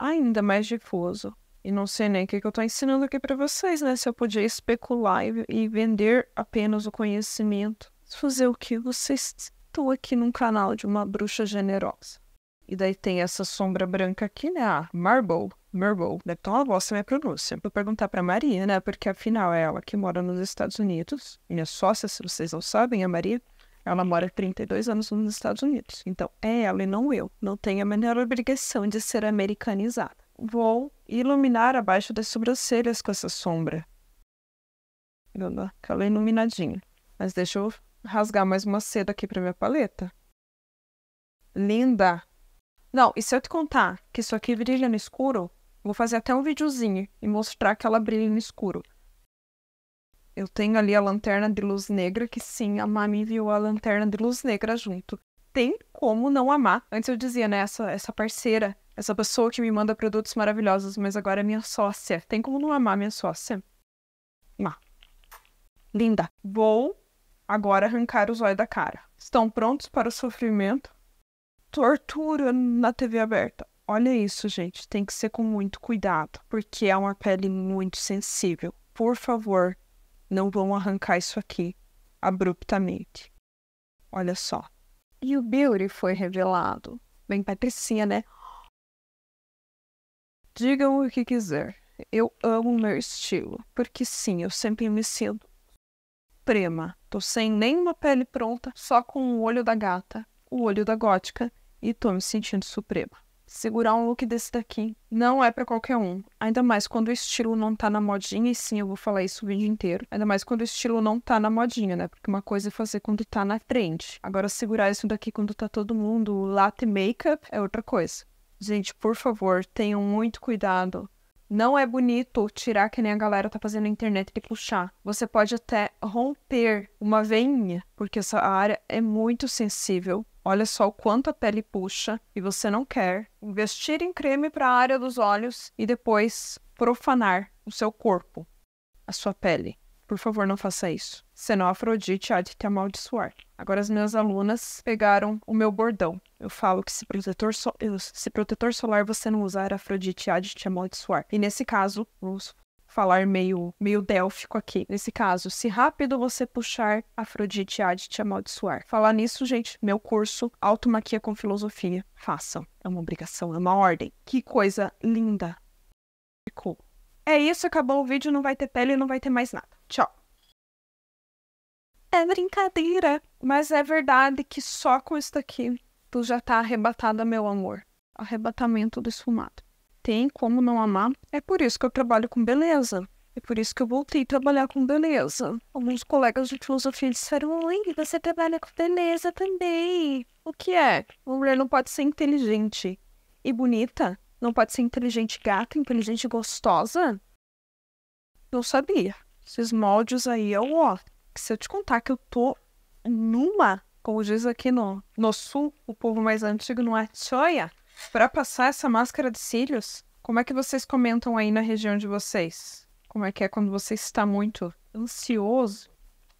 ainda mais difuso. E não sei nem o que, que eu estou ensinando aqui para vocês, né? Se eu podia especular e, e vender apenas o conhecimento. Fazer o que? Vocês estão aqui num canal de uma bruxa generosa. E daí tem essa sombra branca aqui, né? Ah, Marble. Marble. Deve ter uma voz minha pronúncia. Vou perguntar para Maria, né? Porque afinal é ela que mora nos Estados Unidos. Minha sócia, se vocês não sabem, é Maria. Ela mora 32 anos nos Estados Unidos. Então, é ela e não eu. Não tenho a menor obrigação de ser americanizada. Vou iluminar abaixo das sobrancelhas com essa sombra. lá, aquela iluminadinha. Mas deixa eu rasgar mais uma seda aqui para minha paleta. Linda! Não, e se eu te contar que isso aqui brilha no escuro, vou fazer até um videozinho e mostrar que ela brilha no escuro. Eu tenho ali a lanterna de luz negra, que sim, a Mami viu a lanterna de luz negra junto. Tem como não amar. Antes eu dizia, né, essa, essa parceira, essa pessoa que me manda produtos maravilhosos, mas agora é minha sócia. Tem como não amar minha sócia? Má. Linda. Vou agora arrancar os olhos da cara. Estão prontos para o sofrimento? Tortura na TV aberta. Olha isso, gente. Tem que ser com muito cuidado, porque é uma pele muito sensível. Por favor, não vão arrancar isso aqui abruptamente. Olha só. E o Beauty foi revelado. Bem, Patricinha, né? Digam o que quiser. Eu amo meu estilo. Porque sim, eu sempre me sinto prema. Tô sem nenhuma pele pronta, só com o olho da gata, o olho da gótica, e tô me sentindo suprema segurar um look desse daqui não é para qualquer um. Ainda mais quando o estilo não tá na modinha, e sim, eu vou falar isso o vídeo inteiro. Ainda mais quando o estilo não tá na modinha, né? Porque uma coisa é fazer quando tá na frente. Agora, segurar isso daqui quando tá todo mundo latte make-up é outra coisa. Gente, por favor, tenham muito cuidado. Não é bonito tirar que nem a galera tá fazendo na internet e puxar. Você pode até romper uma veinha, porque essa área é muito sensível Olha só o quanto a pele puxa e você não quer investir em creme para a área dos olhos e depois profanar o seu corpo, a sua pele. Por favor, não faça isso. Senão Afrodite há de te amaldiçoar. Agora as minhas alunas pegaram o meu bordão. Eu falo que se protetor, so... se protetor solar você não usar, Afrodite há de te amaldiçoar. E nesse caso, falar meio, meio délfico aqui. Nesse caso, se rápido você puxar, Afrodite há de te amaldiçoar. Falar nisso, gente, meu curso Automaquia com Filosofia, façam. É uma obrigação, é uma ordem. Que coisa linda. Ficou. É isso, acabou o vídeo, não vai ter pele, não vai ter mais nada. Tchau. É brincadeira, mas é verdade que só com isso daqui tu já tá arrebatada, meu amor. Arrebatamento do esfumado tem como não amar. É por isso que eu trabalho com beleza. É por isso que eu voltei a trabalhar com beleza. Alguns colegas de filosofia disseram: Oi, você trabalha com beleza também. O que é? Uma mulher não pode ser inteligente e bonita? Não pode ser inteligente gata, inteligente gostosa? Não sabia. Esses moldes aí é o ó. Se eu te contar que eu tô numa, como diz aqui no, no sul, o povo mais antigo não é choia, para passar essa máscara de cílios, como é que vocês comentam aí na região de vocês? Como é que é quando você está muito ansioso?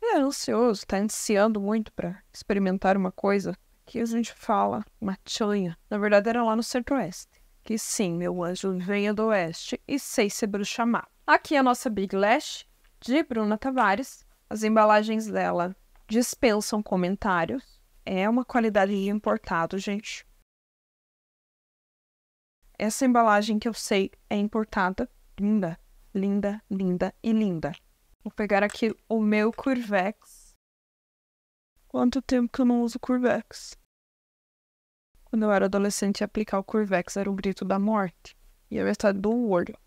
É, ansioso, tá ansiando muito para experimentar uma coisa. Que a gente fala machanha. Na verdade, era lá no centro-oeste. Que sim, meu anjo venha do oeste e sei se bruxa má. Aqui é a nossa Big Lash, de Bruna Tavares. As embalagens dela dispensam comentários. É uma qualidade de importado, gente essa embalagem que eu sei é importada, linda, linda, linda e linda. Vou pegar aqui o meu Curvex. Quanto tempo que eu não uso Curvex? Quando eu era adolescente, aplicar o Curvex era um grito da morte. E eu é estava do olho.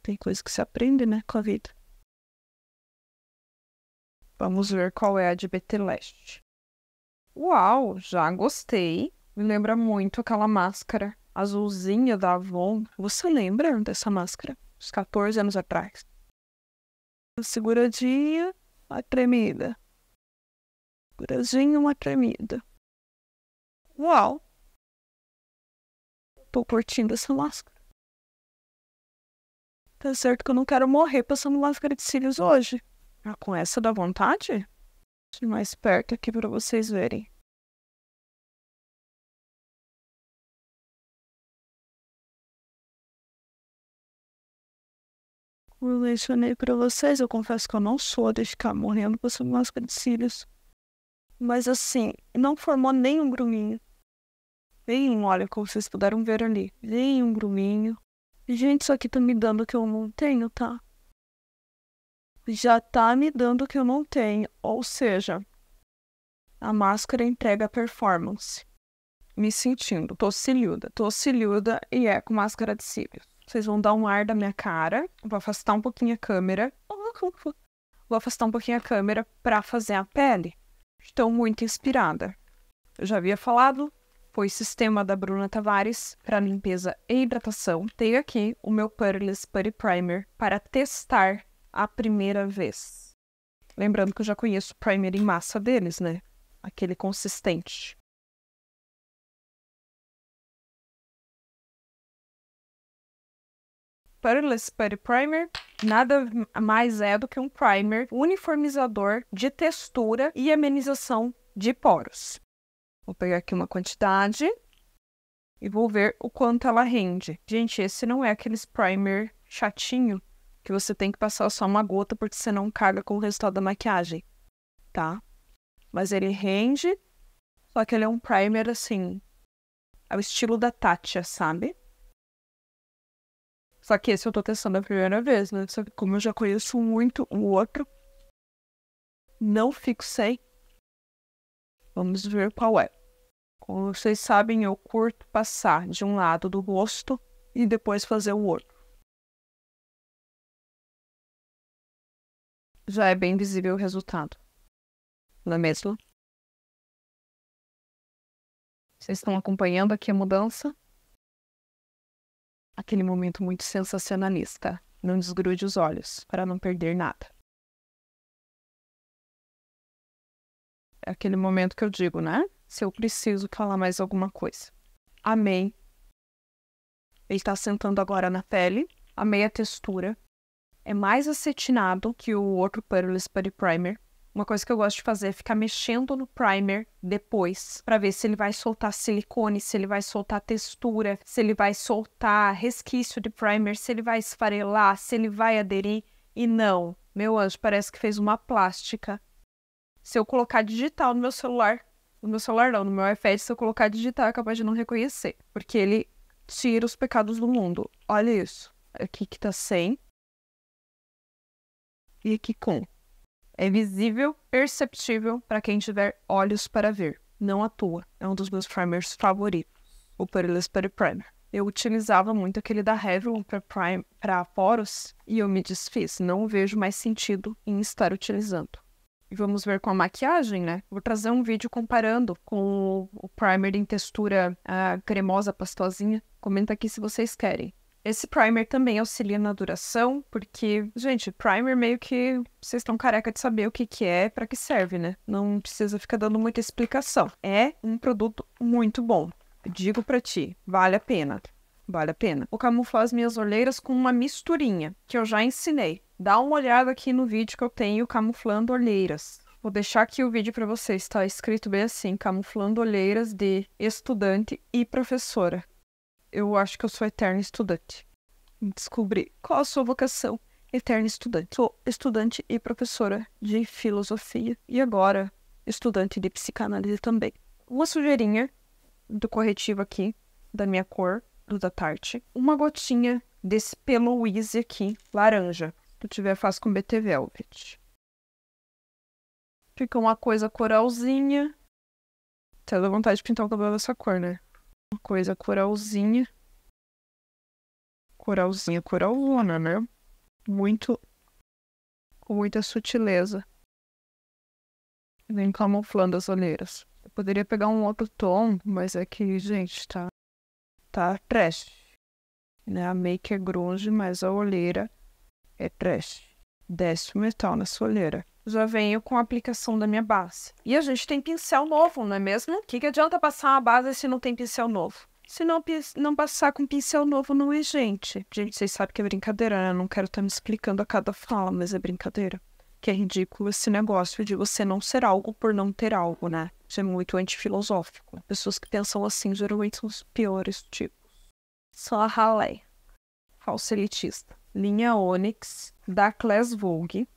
Tem coisa que se aprende, né, com a vida. Vamos ver qual é a de Beteleste. Uau, já gostei. Me lembra muito aquela máscara azulzinha da Avon. Você lembra dessa máscara? Uns 14 anos atrás. Seguradinha, uma tremida. Seguradinha, uma tremida. Uau! Tô curtindo essa máscara. Tá certo que eu não quero morrer passando máscara de cílios hoje. Ah, com essa dá vontade? Deixa mais perto aqui para vocês verem. eu mencionei para vocês, eu confesso que eu não sou de ficar morrendo com essa máscara de cílios. Mas assim, não formou nenhum gruminho. Nenhum, olha, como vocês puderam ver ali. Nenhum gruminho. Gente, isso aqui tá me dando o que eu não tenho, tá? Já tá me dando o que eu não tenho. Ou seja, a máscara entrega performance. Me sentindo, tô ciliuda, tô ciliuda e é com máscara de cílios. Vocês vão dar um ar da minha cara. Vou afastar um pouquinho a câmera. Vou afastar um pouquinho a câmera para fazer a pele. Estou muito inspirada. Eu já havia falado, foi sistema da Bruna Tavares para limpeza e hidratação. Tenho aqui o meu Pearless Putty Primer para testar a primeira vez. Lembrando que eu já conheço o primer em massa deles, né? Aquele consistente. Puttless Putty Primer nada mais é do que um primer uniformizador de textura e amenização de poros. Vou pegar aqui uma quantidade e vou ver o quanto ela rende. Gente, esse não é aqueles primer chatinho que você tem que passar só uma gota porque você não caga com o resultado da maquiagem, tá? Mas ele rende, só que ele é um primer assim, ao estilo da Tatcha, sabe? Só que esse eu tô testando a primeira vez, né? Só que como eu já conheço muito o outro, não fico sem. Vamos ver qual é. Como vocês sabem, eu curto passar de um lado do rosto e depois fazer o outro. Já é bem visível o resultado. Não é mesmo? Vocês estão acompanhando aqui a mudança? aquele momento muito sensacionalista. Não desgrude os olhos para não perder nada. É aquele momento que eu digo, né? Se eu preciso falar mais alguma coisa. Amei. Ele está sentando agora na pele. Amei a textura. É mais acetinado que o outro Peerless Body Primer. Uma coisa que eu gosto de fazer é ficar mexendo no primer depois para ver se ele vai soltar silicone, se ele vai soltar textura, se ele vai soltar resquício de primer, se ele vai esfarelar, se ele vai aderir. E não, meu anjo, parece que fez uma plástica. Se eu colocar digital no meu celular, no meu celular não, no meu iPad, se eu colocar digital é capaz de não reconhecer, porque ele tira os pecados do mundo. Olha isso. Aqui que tá sem. E aqui com. É visível, perceptível para quem tiver olhos para ver. Não à toa, é um dos meus primers favoritos, o Perlisperi Primer. Eu utilizava muito aquele da Revlon para poros e eu me desfiz. Não vejo mais sentido em estar utilizando. E vamos ver com a maquiagem, né? Vou trazer um vídeo comparando com o primer em textura ah, cremosa, pastosinha. Comenta aqui se vocês querem. Esse primer também auxilia na duração, porque, gente, primer meio que vocês estão careca de saber o que, que é para que serve, né? Não precisa ficar dando muita explicação. É um produto muito bom. Digo para ti, vale a pena. Vale a pena. Vou camuflar as minhas olheiras com uma misturinha, que eu já ensinei. Dá uma olhada aqui no vídeo que eu tenho camuflando olheiras. Vou deixar aqui o vídeo para vocês, tá escrito bem assim, camuflando olheiras de estudante e professora eu acho que eu sou eterna estudante. Descobri qual a sua vocação, eterna estudante. Sou estudante e professora de filosofia e agora estudante de psicanálise também. Uma sujeirinha do corretivo aqui, da minha cor, do da tarde. Uma gotinha desse Peloise aqui, laranja. Se tiver, faz com BT Velvet. Fica uma coisa coralzinha. Até dá vontade de pintar o cabelo dessa cor, né? Uma coisa coralzinha. Coralzinha, coralona, né? Muito. Com muita sutileza. Vem camuflando as olheiras. Eu poderia pegar um outro tom, mas é que, gente, tá. Tá trash. Né? A make é grunge, mas a olheira é trash desce o metal na soleira. Já venho com a aplicação da minha base. E a gente tem pincel novo, não é mesmo? O que, que adianta passar uma base se não tem pincel novo? Se não, não passar com pincel novo, não é gente. Gente, vocês sabem que é brincadeira, né? Eu não quero estar tá me explicando a cada fala, mas é brincadeira. Que é ridículo esse negócio de você não ser algo por não ter algo, né? Isso é muito antifilosófico. Pessoas que pensam assim geralmente são os piores tipos. Só a ralé. Falsa elitista. Linha Onyx, da Class Vogue,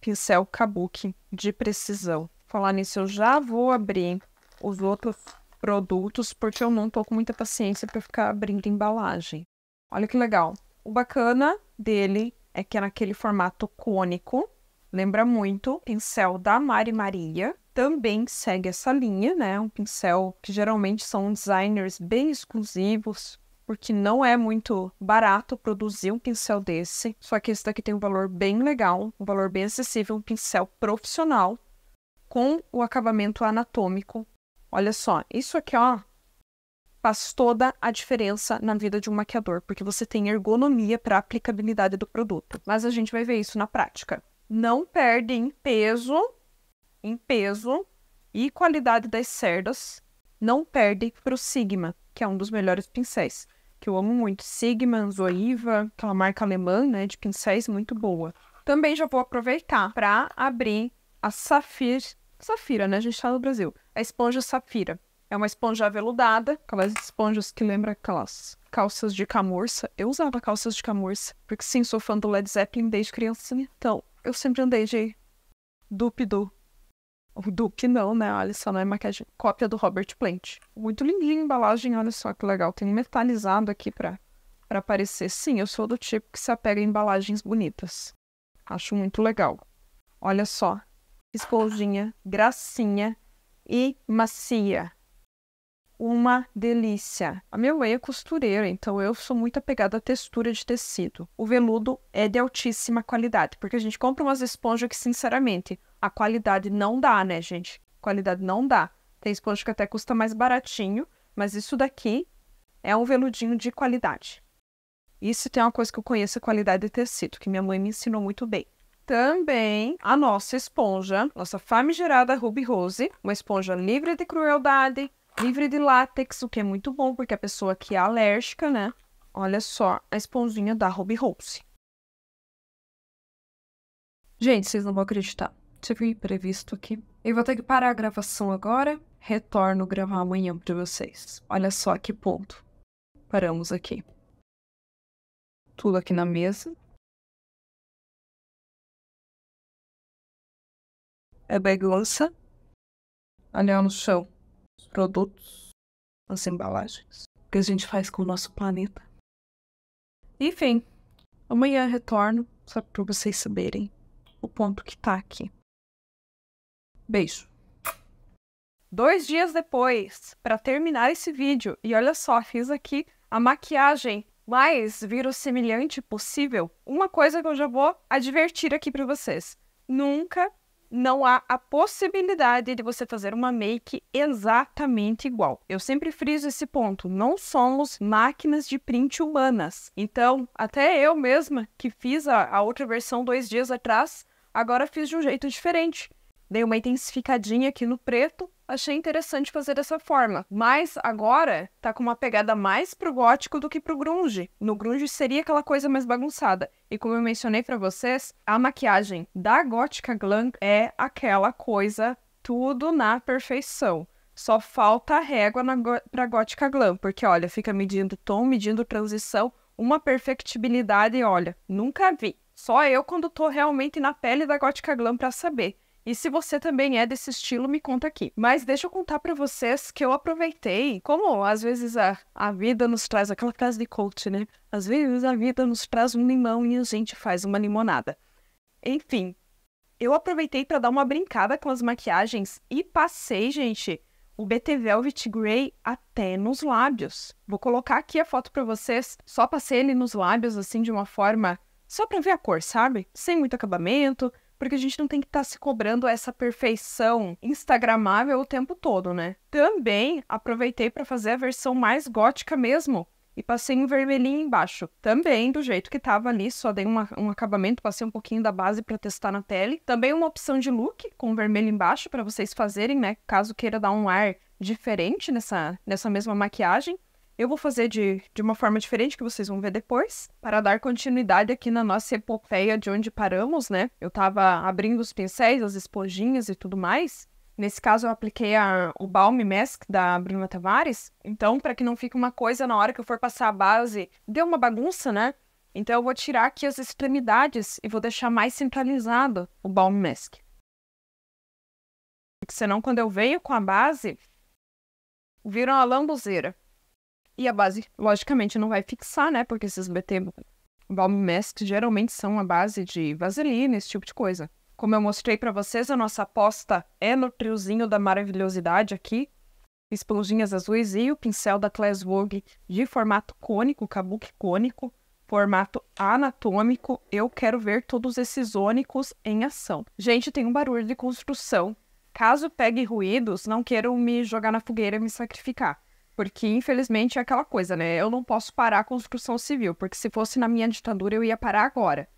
pincel kabuki de precisão. Falar nisso, eu já vou abrir os outros produtos, porque eu não tô com muita paciência para ficar abrindo embalagem. Olha que legal. O bacana dele é que é naquele formato cônico, lembra muito pincel da Mari Maria. Também segue essa linha, né? Um pincel que geralmente são designers bem exclusivos, porque não é muito barato produzir um pincel desse. Só que esse daqui tem um valor bem legal, um valor bem acessível, um pincel profissional com o acabamento anatômico. Olha só, isso aqui, ó, faz toda a diferença na vida de um maquiador, porque você tem ergonomia para a aplicabilidade do produto. Mas a gente vai ver isso na prática. Não perde em peso, em peso e qualidade das cerdas. Não perde para o Sigma, que é um dos melhores pincéis que eu amo muito, Sigma, Zoiva, aquela marca alemã, né, de pincéis muito boa. Também já vou aproveitar para abrir a Safir, Safira, né, a gente tá no Brasil, a esponja Safira. É uma esponja aveludada, aquelas esponjas que lembra aquelas calças de camurça. Eu usava calças de camurça, porque sim, sou fã do Led Zeppelin desde criancinha. Então, eu sempre andei de dupe o Duque não, né? Olha só, não é maquiagem. Cópia do Robert Plant. Muito lindinha a embalagem, olha só que legal. Tem metalizado aqui pra, pra aparecer. Sim, eu sou do tipo que se apega a embalagens bonitas. Acho muito legal. Olha só. Esponjinha, gracinha e macia. Uma delícia. A minha mãe é costureira, então eu sou muito apegada à textura de tecido. O veludo é de altíssima qualidade, porque a gente compra umas esponjas que, sinceramente, a qualidade não dá, né, gente? Qualidade não dá. Tem esponja que até custa mais baratinho, mas isso daqui é um veludinho de qualidade. Isso tem uma coisa que eu conheço, a qualidade de tecido, que minha mãe me ensinou muito bem. Também a nossa esponja, nossa famigerada Ruby Rose, uma esponja livre de crueldade, livre de látex, o que é muito bom, porque a pessoa que é alérgica, né? Olha só a esponjinha da Ruby Rose. Gente, vocês não vão acreditar tive imprevisto aqui. Eu vou ter que parar a gravação agora. Retorno gravar amanhã para vocês. Olha só que ponto. Paramos aqui. Tudo aqui na mesa. É bagunça. Olhar no chão. Os produtos. As embalagens. O que a gente faz com o nosso planeta. Enfim. Amanhã retorno, só para vocês saberem o ponto que tá aqui. Beijo. Dois dias depois, para terminar esse vídeo, e olha só, fiz aqui a maquiagem mais virosemilhante possível, uma coisa que eu já vou advertir aqui para vocês. Nunca não há a possibilidade de você fazer uma make exatamente igual. Eu sempre friso esse ponto, não somos máquinas de print humanas. Então, até eu mesma, que fiz a, a outra versão dois dias atrás, agora fiz de um jeito diferente. Dei uma intensificadinha aqui no preto, achei interessante fazer dessa forma. Mas agora tá com uma pegada mais pro gótico do que pro grunge. No grunge seria aquela coisa mais bagunçada. E como eu mencionei para vocês, a maquiagem da gótica glam é aquela coisa tudo na perfeição. Só falta a régua na go pra gótica glam, porque olha, fica medindo tom, medindo transição, uma perfectibilidade, olha, nunca vi. Só eu quando tô realmente na pele da gótica glam para saber. E se você também é desse estilo, me conta aqui. Mas deixa eu contar para vocês que eu aproveitei, como às vezes a, a vida nos traz aquela frase de coach, né? Às vezes a vida nos traz um limão e a gente faz uma limonada. Enfim, eu aproveitei para dar uma brincada com as maquiagens e passei, gente, o BT Velvet Grey até nos lábios. Vou colocar aqui a foto para vocês. Só passei ele nos lábios assim de uma forma só para ver a cor, sabe? Sem muito acabamento, porque a gente não tem que estar tá se cobrando essa perfeição instagramável o tempo todo, né? Também aproveitei para fazer a versão mais gótica mesmo e passei um vermelhinho embaixo. Também do jeito que tava ali, só dei uma, um acabamento, passei um pouquinho da base para testar na tele. Também uma opção de look com vermelho embaixo para vocês fazerem, né, caso queira dar um ar diferente nessa, nessa mesma maquiagem. Eu vou fazer de, de uma forma diferente, que vocês vão ver depois, para dar continuidade aqui na nossa epopeia de onde paramos, né? Eu estava abrindo os pincéis, as esponjinhas e tudo mais. Nesse caso, eu apliquei a, o Balm Mask da Bruna Tavares. Então, para que não fique uma coisa na hora que eu for passar a base, deu uma bagunça, né? Então, eu vou tirar aqui as extremidades e vou deixar mais centralizado o Balm Mask. Porque senão, quando eu venho com a base, viram a lambuzeira. E a base, logicamente, não vai fixar, né? Porque esses BT Balm Mask geralmente são a base de vaselina, esse tipo de coisa. Como eu mostrei para vocês, a nossa aposta é no triozinho da maravilhosidade aqui. Esponjinhas azuis e o pincel da Class Vogue de formato cônico, kabuki cônico, formato anatômico. Eu quero ver todos esses ônicos em ação. Gente, tem um barulho de construção. Caso pegue ruídos, não queiram me jogar na fogueira e me sacrificar. Porque, infelizmente, é aquela coisa, né? Eu não posso parar a construção civil, porque se fosse na minha ditadura, eu ia parar agora.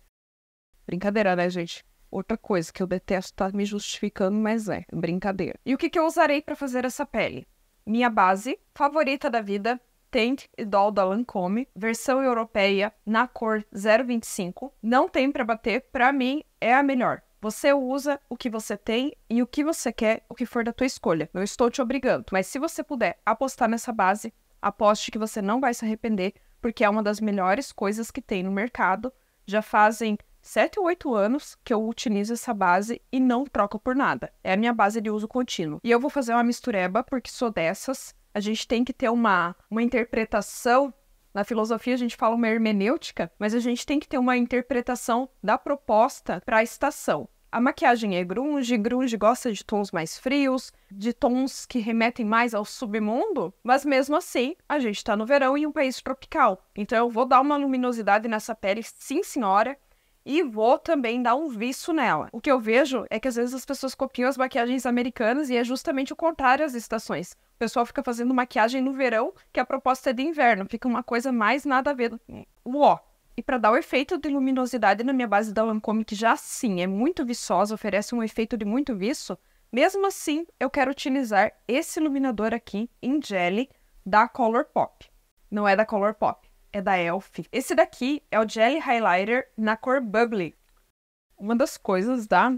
Brincadeira, né, gente? Outra coisa que eu detesto tá me justificando, mas é brincadeira. E o que, que eu usarei para fazer essa pele? Minha base favorita da vida, Tank e Doll da Lancome, versão europeia na cor 025. Não tem para bater, para mim é a melhor. Você usa o que você tem e o que você quer, o que for da tua escolha. Não estou te obrigando, mas se você puder apostar nessa base, aposte que você não vai se arrepender, porque é uma das melhores coisas que tem no mercado. Já fazem 7 ou 8 anos que eu utilizo essa base e não troco por nada. É a minha base de uso contínuo. E eu vou fazer uma mistureba, porque sou dessas. A gente tem que ter uma, uma interpretação na filosofia, a gente fala uma hermenêutica, mas a gente tem que ter uma interpretação da proposta para a estação. A maquiagem é grunge, grunge gosta de tons mais frios, de tons que remetem mais ao submundo, mas mesmo assim, a gente está no verão em um país tropical. Então eu vou dar uma luminosidade nessa pele, sim senhora, e vou também dar um visto nela. O que eu vejo é que às vezes as pessoas copiam as maquiagens americanas e é justamente o contrário às estações. O pessoal fica fazendo maquiagem no verão, que a proposta é de inverno, fica uma coisa mais nada a ver. Uó. E para dar o efeito de luminosidade na minha base da Lancôme, que já sim é muito viçosa, oferece um efeito de muito viço, mesmo assim eu quero utilizar esse iluminador aqui em jelly da Color Pop. Não é da Color Pop é da Elf. Esse daqui é o Jelly Highlighter na cor Bubbly. Uma das coisas da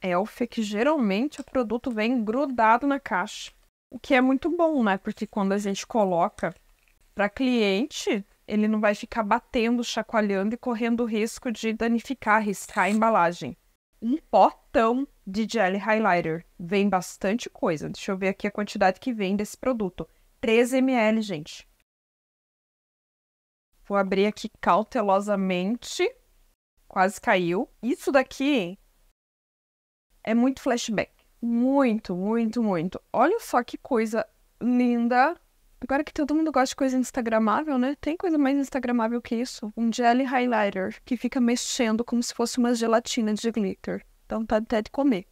Elf é que geralmente o produto vem grudado na caixa. O que é muito bom, né? Porque quando a gente coloca para cliente, ele não vai ficar batendo, chacoalhando e correndo o risco de danificar, riscar a embalagem. Um potão de Jelly Highlighter. Vem bastante coisa. Deixa eu ver aqui a quantidade que vem desse produto. 13 ml, gente. Vou abrir aqui cautelosamente. Quase caiu. Isso daqui é muito flashback. Muito, muito, muito. Olha só que coisa linda. Agora que todo mundo gosta de coisa instagramável, né? Tem coisa mais instagramável que isso? Um jelly highlighter que fica mexendo como se fosse uma gelatina de glitter. Então tá até de comer.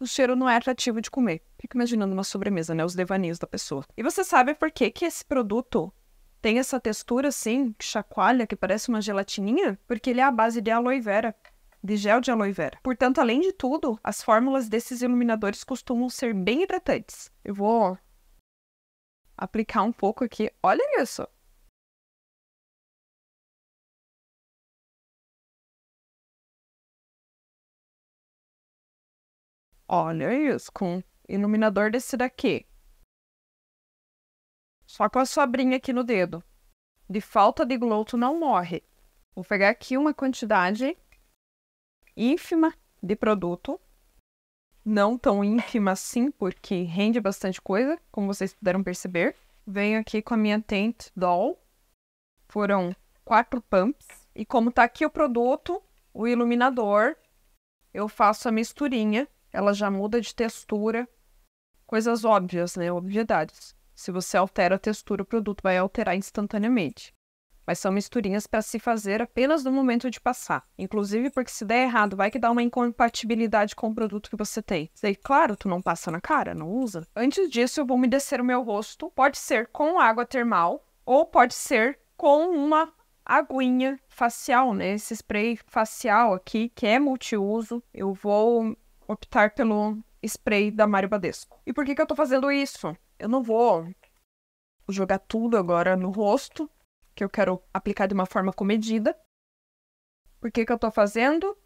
O cheiro não é atrativo de comer. Fica imaginando uma sobremesa, né? Os devaneios da pessoa. E você sabe por que que esse produto tem essa textura assim, que chacoalha, que parece uma gelatininha, porque ele é a base de aloe vera, de gel de aloe vera. Portanto, além de tudo, as fórmulas desses iluminadores costumam ser bem hidratantes. Eu vou aplicar um pouco aqui. Olha isso! Olha isso, com iluminador desse daqui. Só com a sobrinha aqui no dedo. De falta de gloto não morre. Vou pegar aqui uma quantidade ínfima de produto. Não tão ínfima assim, porque rende bastante coisa, como vocês puderam perceber. Venho aqui com a minha Tent Doll. Foram quatro pumps. E como tá aqui o produto, o iluminador, eu faço a misturinha. Ela já muda de textura. Coisas óbvias, né? Obviedades. Se você altera a textura, o produto vai alterar instantaneamente. Mas são misturinhas para se fazer apenas no momento de passar. Inclusive porque se der errado, vai que dá uma incompatibilidade com o produto que você tem. claro, tu não passa na cara, não usa. Antes disso, eu vou umedecer o meu rosto. Pode ser com água termal ou pode ser com uma aguinha facial, né? Esse spray facial aqui, que é multiuso. Eu vou optar pelo spray da Mario Badesco. E por que, que eu tô fazendo isso? eu não vou jogar tudo agora no rosto, que eu quero aplicar de uma forma comedida. Por que, que eu estou fazendo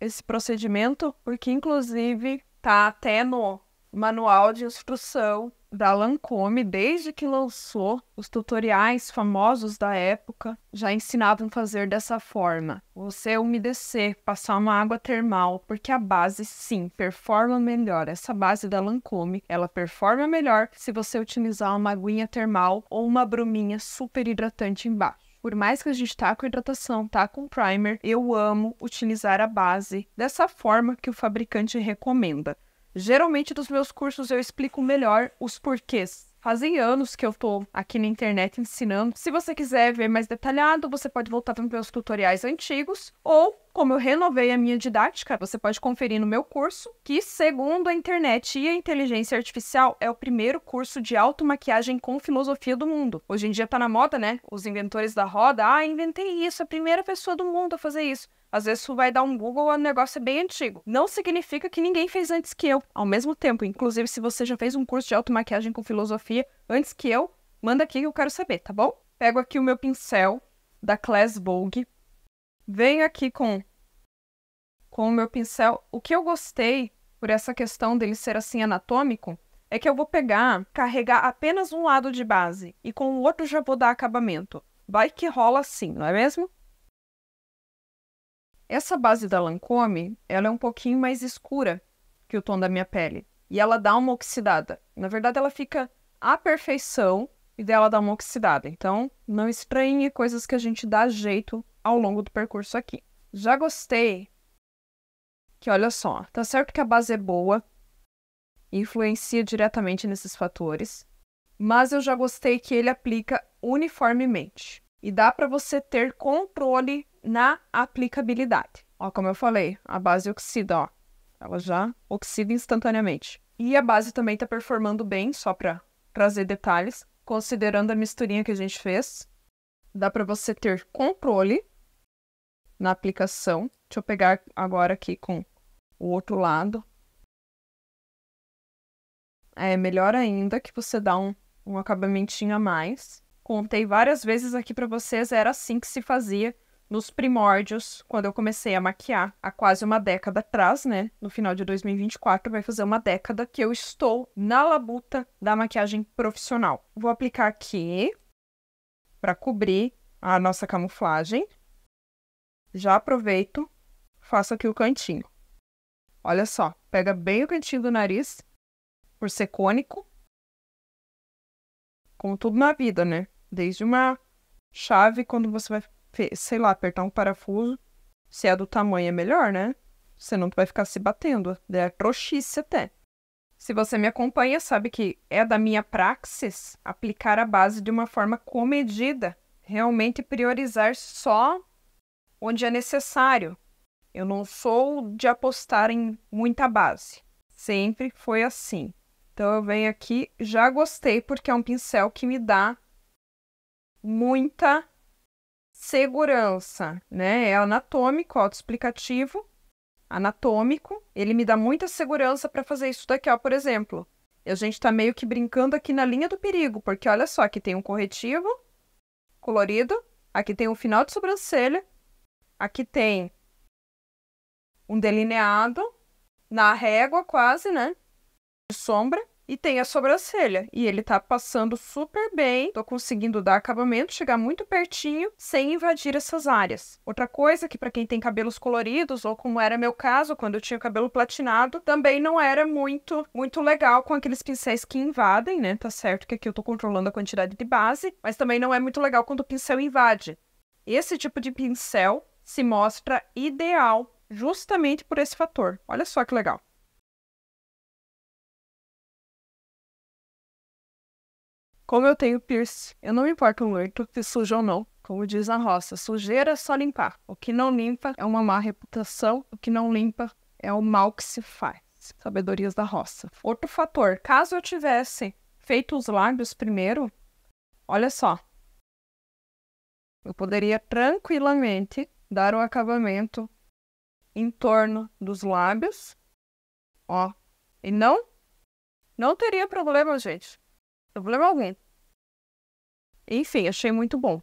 esse procedimento? Porque, inclusive, tá até no manual de instrução da Lancôme, desde que lançou, os tutoriais famosos da época já ensinavam fazer dessa forma. Você umedecer, passar uma água termal, porque a base sim performa melhor. Essa base da Lancôme, ela performa melhor se você utilizar uma aguinha termal ou uma bruminha super hidratante embaixo. Por mais que a gente tá com hidratação, tá com primer, eu amo utilizar a base dessa forma que o fabricante recomenda. Geralmente nos meus cursos eu explico melhor os porquês. Fazem anos que eu tô aqui na internet ensinando. Se você quiser ver mais detalhado, você pode voltar para meus tutoriais antigos ou como eu renovei a minha didática, você pode conferir no meu curso, que segundo a internet e a inteligência artificial é o primeiro curso de automaquiagem com filosofia do mundo. Hoje em dia tá na moda, né? Os inventores da roda, ah, inventei isso, é a primeira pessoa do mundo a fazer isso. Às vezes tu vai dar um Google, o é negócio é bem antigo. Não significa que ninguém fez antes que eu. Ao mesmo tempo, inclusive, se você já fez um curso de automaquiagem com filosofia antes que eu, manda aqui que eu quero saber, tá bom? Pego aqui o meu pincel da Class Vogue. Venho aqui com com o meu pincel. O que eu gostei por essa questão dele ser assim anatômico é que eu vou pegar, carregar apenas um lado de base e com o outro já vou dar acabamento. Vai que rola assim, não é mesmo? Essa base da Lancôme, ela é um pouquinho mais escura que o tom da minha pele. E ela dá uma oxidada. Na verdade, ela fica à perfeição e dela dá uma oxidada. Então, não estranhe coisas que a gente dá jeito ao longo do percurso aqui. Já gostei que, olha só, tá certo que a base é boa, influencia diretamente nesses fatores, mas eu já gostei que ele aplica uniformemente. E dá para você ter controle na aplicabilidade. Ó, como eu falei, a base oxida, ó. Ela já oxida instantaneamente. E a base também está performando bem, só para trazer detalhes, considerando a misturinha que a gente fez. Dá para você ter controle na aplicação. Deixa eu pegar agora aqui com o outro lado. É melhor ainda que você dá um, um acabamentinho a mais. Contei várias vezes aqui para vocês, era assim que se fazia nos primórdios, quando eu comecei a maquiar, há quase uma década atrás, né? No final de 2024, vai fazer uma década que eu estou na labuta da maquiagem profissional. Vou aplicar aqui para cobrir a nossa camuflagem. Já aproveito, faço aqui o cantinho. Olha só, pega bem o cantinho do nariz, por ser cônico. Como tudo na vida, né? Desde uma chave quando você vai sei lá, apertar um parafuso. Se é do tamanho, é melhor, né? Senão tu vai ficar se batendo. É trouxice até. Se você me acompanha, sabe que é da minha praxis aplicar a base de uma forma comedida. Realmente priorizar só onde é necessário. Eu não sou de apostar em muita base. Sempre foi assim. Então eu venho aqui, já gostei porque é um pincel que me dá muita segurança, né? É anatômico, autoexplicativo, anatômico. Ele me dá muita segurança para fazer isso daqui, ó, por exemplo. A gente está meio que brincando aqui na linha do perigo, porque olha só, aqui tem um corretivo colorido, aqui tem um final de sobrancelha, aqui tem um delineado na régua quase, né? De sombra e tem a sobrancelha. E ele tá passando super bem, tô conseguindo dar acabamento, chegar muito pertinho, sem invadir essas áreas. Outra coisa que para quem tem cabelos coloridos, ou como era meu caso, quando eu tinha cabelo platinado, também não era muito, muito legal com aqueles pincéis que invadem, né? Tá certo que aqui eu tô controlando a quantidade de base, mas também não é muito legal quando o pincel invade. Esse tipo de pincel se mostra ideal justamente por esse fator. Olha só que legal. Como eu tenho piercing, eu não me importo muito se suja ou não. Como diz a roça, sujeira é só limpar. O que não limpa é uma má reputação, o que não limpa é o mal que se faz. Sabedorias da roça. Outro fator, caso eu tivesse feito os lábios primeiro, olha só. Eu poderia tranquilamente dar o um acabamento em torno dos lábios. Ó. E não não teria problema, gente problema algum. Enfim, achei muito bom.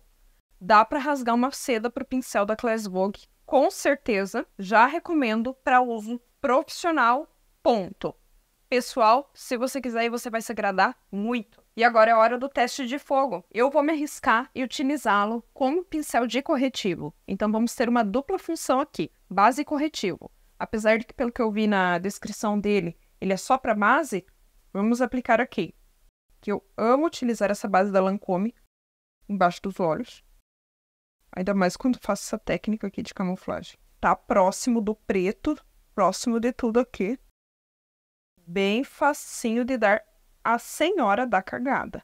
Dá para rasgar uma seda pro pincel da Class Vogue, com certeza. Já recomendo para uso profissional, ponto. Pessoal, se você quiser, você vai se agradar muito. E agora é hora do teste de fogo. Eu vou me arriscar e utilizá-lo como pincel de corretivo. Então vamos ter uma dupla função aqui, base e corretivo. Apesar de que, pelo que eu vi na descrição dele, ele é só para base, vamos aplicar aqui que eu amo utilizar essa base da Lancôme embaixo dos olhos. Ainda mais quando faço essa técnica aqui de camuflagem. Tá próximo do preto, próximo de tudo aqui. Bem facinho de dar a senhora da cagada.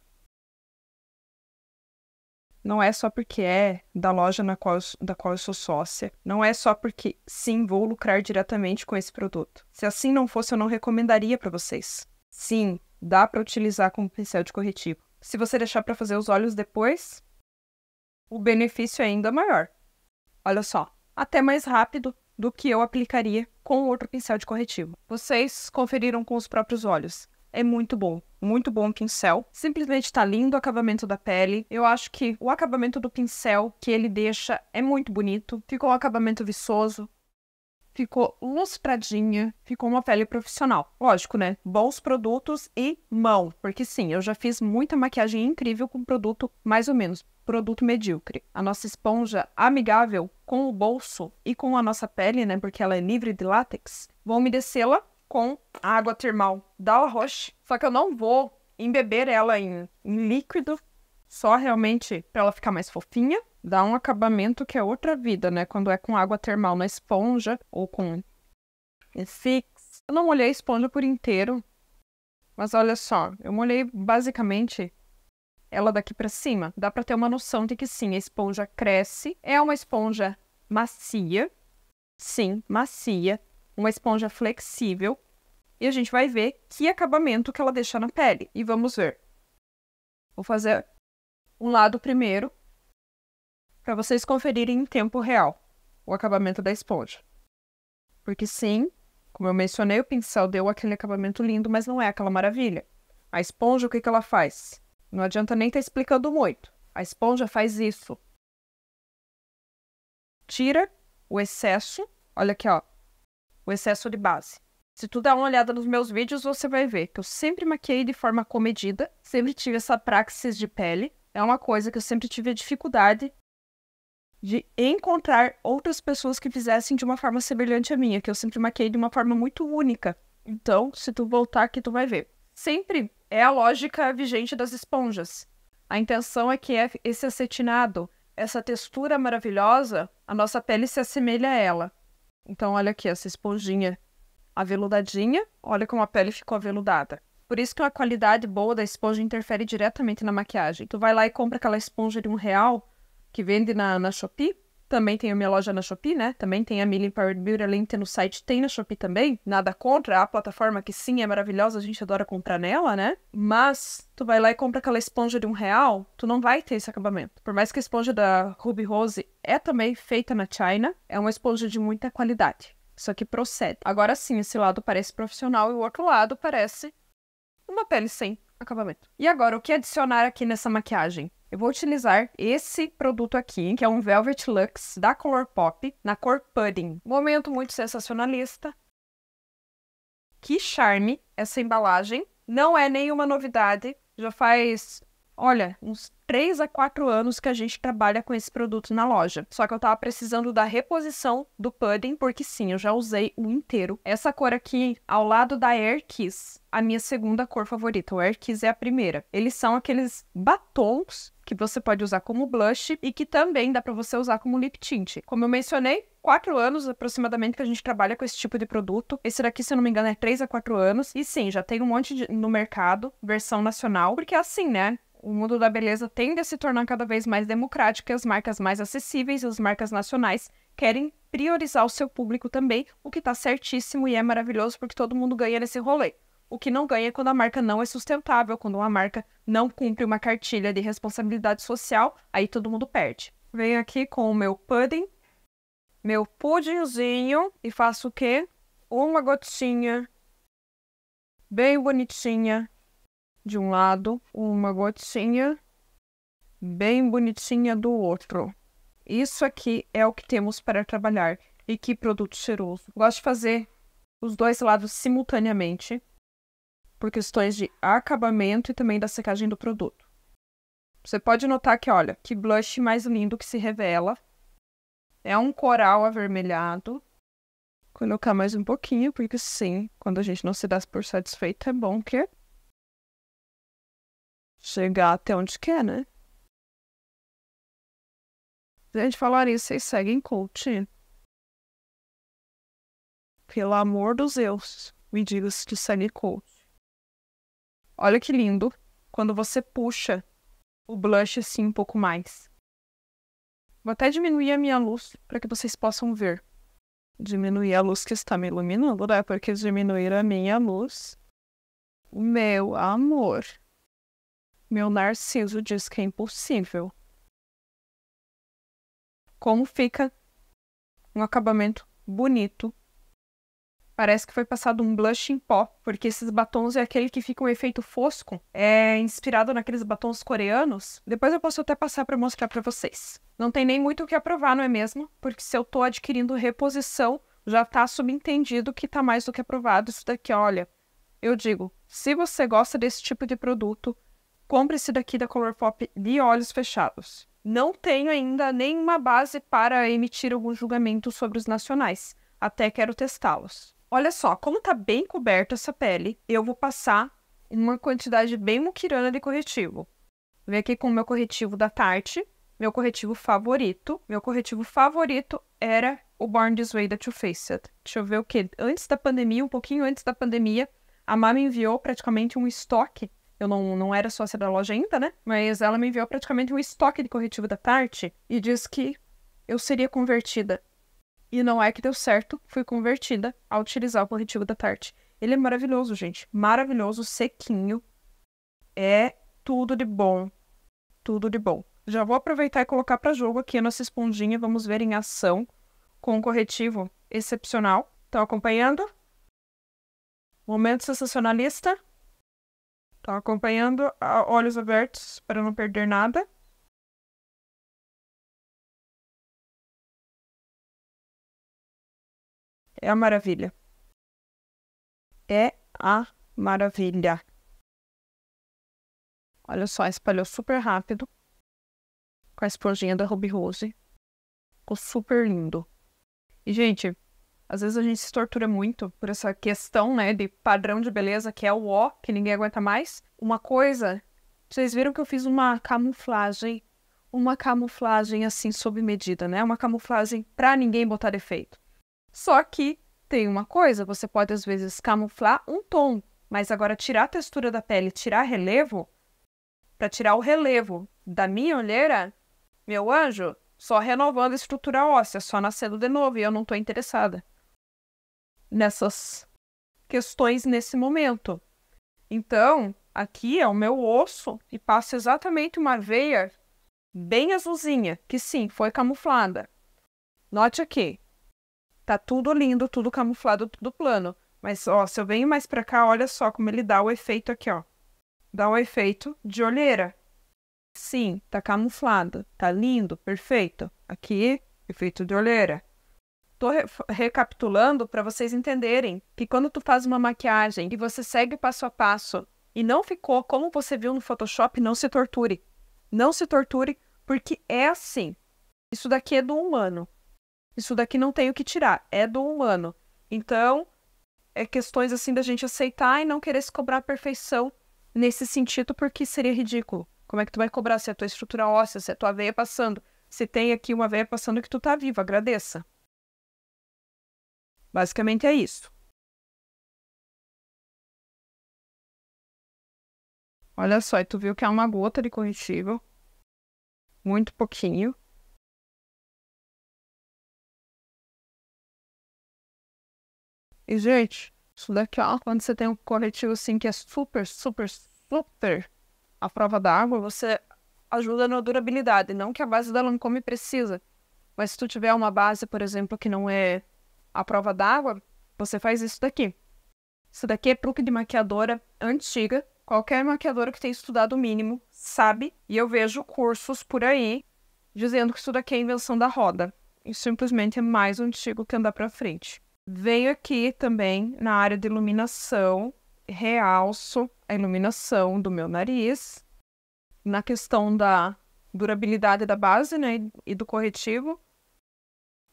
Não é só porque é da loja na qual, da qual eu sou sócia. Não é só porque, sim, vou lucrar diretamente com esse produto. Se assim não fosse, eu não recomendaria para vocês. Sim, dá para utilizar como pincel de corretivo. Se você deixar para fazer os olhos depois, o benefício é ainda maior. Olha só, até mais rápido do que eu aplicaria com outro pincel de corretivo. Vocês conferiram com os próprios olhos. É muito bom, muito bom pincel. Simplesmente tá lindo o acabamento da pele. Eu acho que o acabamento do pincel que ele deixa é muito bonito. Ficou um acabamento viçoso, ficou lustradinha, ficou uma pele profissional. Lógico, né? Bons produtos e mão, porque sim, eu já fiz muita maquiagem incrível com produto mais ou menos produto medíocre. A nossa esponja amigável com o bolso e com a nossa pele, né, porque ela é livre de látex. Vou umedecê-la com a água termal da La Roche, só que eu não vou embeber ela em, em líquido, só realmente para ela ficar mais fofinha, dá um acabamento que é outra vida, né? Quando é com água termal na esponja ou com fix. Eu não molhei a esponja por inteiro, mas olha só, eu molhei basicamente ela daqui para cima. Dá para ter uma noção de que sim, a esponja cresce, é uma esponja macia. Sim, macia, uma esponja flexível. E a gente vai ver que acabamento que ela deixa na pele e vamos ver. Vou fazer um lado primeiro, para vocês conferirem em tempo real o acabamento da esponja. Porque sim, como eu mencionei, o pincel deu aquele acabamento lindo, mas não é aquela maravilha. A esponja, o que, que ela faz? Não adianta nem estar tá explicando muito. A esponja faz isso. Tira o excesso, olha aqui, ó, o excesso de base. Se tu der uma olhada nos meus vídeos, você vai ver que eu sempre maquiei de forma comedida, sempre tive essa praxis de pele, é uma coisa que eu sempre tive dificuldade de encontrar outras pessoas que fizessem de uma forma semelhante à minha, que eu sempre maquei de uma forma muito única. Então, se tu voltar aqui, tu vai ver. Sempre é a lógica vigente das esponjas. A intenção é que é esse acetinado, essa textura maravilhosa, a nossa pele se assemelha a ela. Então, olha aqui essa esponjinha aveludadinha, olha como a pele ficou aveludada. Por isso que uma qualidade boa da esponja interfere diretamente na maquiagem. Tu vai lá e compra aquela esponja de um real que vende na, na Shopee. Também tem a minha loja na Shopee, né? Também tem a Million Powered Beauty, além de ter no site, tem na Shopee também. Nada contra, a plataforma que sim é maravilhosa, a gente adora comprar nela, né? Mas tu vai lá e compra aquela esponja de um real, tu não vai ter esse acabamento. Por mais que a esponja da Ruby Rose é também feita na China, é uma esponja de muita qualidade. Só que procede. Agora sim, esse lado parece profissional e o outro lado parece uma pele sem acabamento. E agora, o que adicionar aqui nessa maquiagem? Eu vou utilizar esse produto aqui, que é um Velvet Luxe da Color Pop, na cor Pudding. Momento muito sensacionalista. Que charme essa embalagem. Não é nenhuma novidade. Já faz, olha, uns 3 a 4 anos que a gente trabalha com esse produto na loja. Só que eu tava precisando da reposição do pudding, porque sim, eu já usei o inteiro. Essa cor aqui, ao lado da Air Kiss, a minha segunda cor favorita. O Air Kiss é a primeira. Eles são aqueles batons que você pode usar como blush e que também dá para você usar como lip tint. Como eu mencionei, quatro anos aproximadamente que a gente trabalha com esse tipo de produto. Esse daqui, se eu não me engano, é 3 a 4 anos. E sim, já tem um monte de... no mercado, versão nacional, porque é assim, né? o mundo da beleza tende a se tornar cada vez mais democrático e as marcas mais acessíveis e as marcas nacionais querem priorizar o seu público também, o que está certíssimo e é maravilhoso porque todo mundo ganha nesse rolê. O que não ganha é quando a marca não é sustentável, quando uma marca não cumpre uma cartilha de responsabilidade social, aí todo mundo perde. Venho aqui com o meu pudding, meu pudinzinho e faço o quê? Uma gotinha bem bonitinha de um lado, uma gotinha bem bonitinha do outro. Isso aqui é o que temos para trabalhar. E que produto cheiroso. Gosto de fazer os dois lados simultaneamente, por questões de acabamento e também da secagem do produto. Você pode notar que, olha, que blush mais lindo que se revela. É um coral avermelhado. Colocar mais um pouquinho, porque sim, quando a gente não se dá por satisfeito, é bom que chegar até onde quer, né? A gente falar isso, vocês seguem coaching? Pelo amor dos Deus, me diga se segue coach. Olha que lindo quando você puxa o blush assim um pouco mais. Vou até diminuir a minha luz para que vocês possam ver. Diminuir a luz que está me iluminando, né? Porque diminuir a minha luz. O meu amor. Meu narciso diz que é impossível. Como fica um acabamento bonito. Parece que foi passado um blush em pó, porque esses batons é aquele que fica um efeito fosco. É inspirado naqueles batons coreanos. Depois eu posso até passar para mostrar para vocês. Não tem nem muito o que aprovar, não é mesmo? Porque se eu estou adquirindo reposição, já está subentendido que está mais do que aprovado isso daqui, olha. Eu digo, se você gosta desse tipo de produto, compre esse daqui da Colourpop de olhos fechados. Não tenho ainda nenhuma base para emitir algum julgamento sobre os nacionais. Até quero testá-los. Olha só, como tá bem coberta essa pele, eu vou passar uma quantidade bem muquirana de corretivo. Vem aqui com o meu corretivo da Tarte, meu corretivo favorito. Meu corretivo favorito era o Born This Way da Too Faced. Deixa eu ver o que. Antes da pandemia, um pouquinho antes da pandemia, a Mama enviou praticamente um estoque eu não, não era sócia da loja ainda, né? Mas ela me enviou praticamente um estoque de corretivo da Tarte e disse que eu seria convertida. E não é que deu certo, fui convertida a utilizar o corretivo da Tarte. Ele é maravilhoso, gente. Maravilhoso, sequinho. É tudo de bom. Tudo de bom. Já vou aproveitar e colocar para jogo aqui a nossa esponjinha. Vamos ver em ação com um corretivo excepcional. Estão acompanhando? Momento sensacionalista. Tá acompanhando a olhos abertos para não perder nada. É a maravilha. É a maravilha. Olha só, espalhou super rápido. Com a esponjinha da Ruby Rose. Ficou super lindo. E, gente, às vezes a gente se tortura muito por essa questão, né, de padrão de beleza, que é o ó, que ninguém aguenta mais. Uma coisa, vocês viram que eu fiz uma camuflagem, uma camuflagem assim sob medida, né? Uma camuflagem para ninguém botar defeito. Só que tem uma coisa, você pode às vezes camuflar um tom, mas agora tirar a textura da pele, tirar relevo, para tirar o relevo da minha olheira, meu anjo, só renovando a estrutura óssea, só nascendo de novo, e eu não estou interessada nessas questões nesse momento. Então, aqui é o meu osso e passa exatamente uma veia bem azulzinha, que sim, foi camuflada. Note aqui, tá tudo lindo, tudo camuflado, tudo plano. Mas, ó, se eu venho mais para cá, olha só como ele dá o efeito aqui, ó. Dá o efeito de olheira. Sim, tá camuflado, tá lindo, perfeito. Aqui, efeito de olheira tô re recapitulando para vocês entenderem que quando tu faz uma maquiagem e você segue passo a passo e não ficou como você viu no Photoshop, não se torture. Não se torture, porque é assim. Isso daqui é do humano. Isso daqui não tem o que tirar, é do humano. Então, é questões assim da gente aceitar e não querer se cobrar a perfeição nesse sentido, porque seria ridículo. Como é que tu vai cobrar se é a tua estrutura óssea, se é a tua veia passando? Se tem aqui uma veia passando que tu tá vivo, agradeça. Basicamente é isso. Olha só, tu viu que é uma gota de corretivo. Muito pouquinho. E, gente, isso daqui, ó, quando você tem um corretivo assim que é super, super, super à prova d'água, você ajuda na durabilidade. Não que a base da Lancome precisa, mas se tu tiver uma base, por exemplo, que não é a prova d'água, você faz isso daqui. Isso daqui é truque de maquiadora antiga. Qualquer maquiadora que tenha estudado o mínimo sabe. E eu vejo cursos por aí dizendo que isso daqui é invenção da roda. E simplesmente é mais antigo que andar para frente. Venho aqui também na área de iluminação, realço a iluminação do meu nariz. Na questão da durabilidade da base, né, e do corretivo,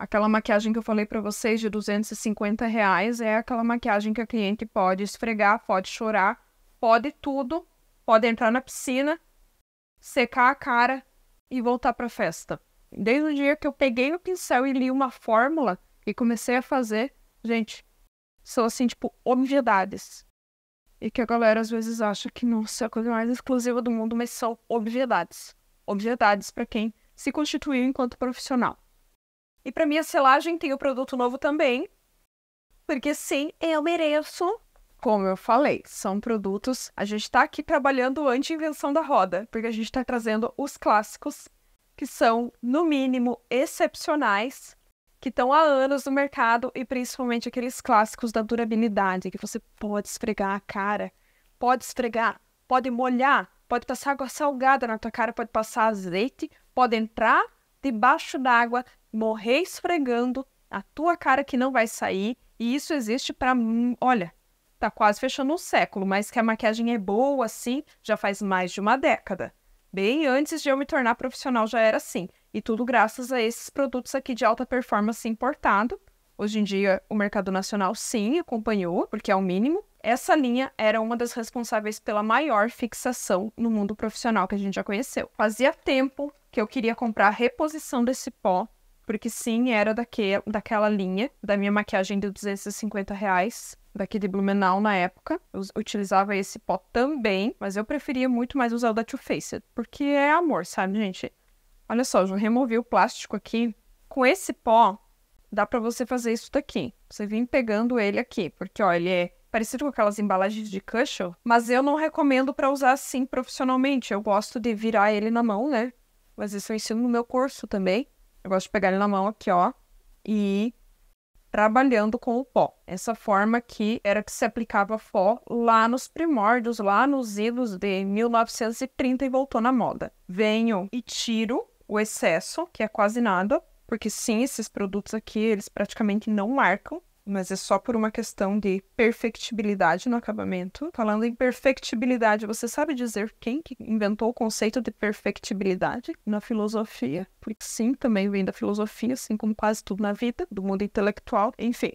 Aquela maquiagem que eu falei para vocês de 250 reais é aquela maquiagem que a cliente pode esfregar, pode chorar, pode tudo, pode entrar na piscina, secar a cara e voltar para festa. Desde o dia que eu peguei o pincel e li uma fórmula e comecei a fazer, gente, são assim, tipo, obviedades. E que a galera às vezes acha que, nossa, é a coisa mais exclusiva do mundo, mas são obviedades. Obviedades para quem se constituiu enquanto profissional. E para minha selagem tem o produto novo também. Porque sim, eu mereço. Como eu falei, são produtos. A gente está aqui trabalhando anti-invenção da roda, porque a gente está trazendo os clássicos, que são, no mínimo, excepcionais, que estão há anos no mercado e principalmente aqueles clássicos da durabilidade, que você pode esfregar a cara, pode esfregar, pode molhar, pode passar água salgada na tua cara, pode passar azeite, pode entrar debaixo d'água, morrer esfregando a tua cara que não vai sair. E isso existe para, olha, tá quase fechando um século, mas que a maquiagem é boa assim, já faz mais de uma década. Bem antes de eu me tornar profissional já era assim. E tudo graças a esses produtos aqui de alta performance importado. Hoje em dia, o mercado nacional sim acompanhou, porque é o mínimo. Essa linha era uma das responsáveis pela maior fixação no mundo profissional que a gente já conheceu. Fazia tempo que eu queria comprar a reposição desse pó porque sim, era daque daquela linha da minha maquiagem de 250 reais, daqui de Blumenau na época. Eu utilizava esse pó também, mas eu preferia muito mais usar o da Too Faced, porque é amor, sabe, gente? Olha só, eu já removi o plástico aqui. Com esse pó, dá para você fazer isso daqui. Você vem pegando ele aqui, porque ó, ele é parecido com aquelas embalagens de cushion, mas eu não recomendo para usar assim profissionalmente. Eu gosto de virar ele na mão, né? Mas isso eu ensino no meu curso também. Eu gosto de pegar ele na mão aqui, ó, e ir trabalhando com o pó. Essa forma aqui era que se aplicava pó lá nos primórdios, lá nos idos de 1930 e voltou na moda. Venho e tiro o excesso, que é quase nada, porque sim, esses produtos aqui, eles praticamente não marcam mas é só por uma questão de perfectibilidade no acabamento. Falando em perfectibilidade, você sabe dizer quem que inventou o conceito de perfectibilidade na filosofia? Porque sim, também vem da filosofia, assim como quase tudo na vida, do mundo intelectual, enfim.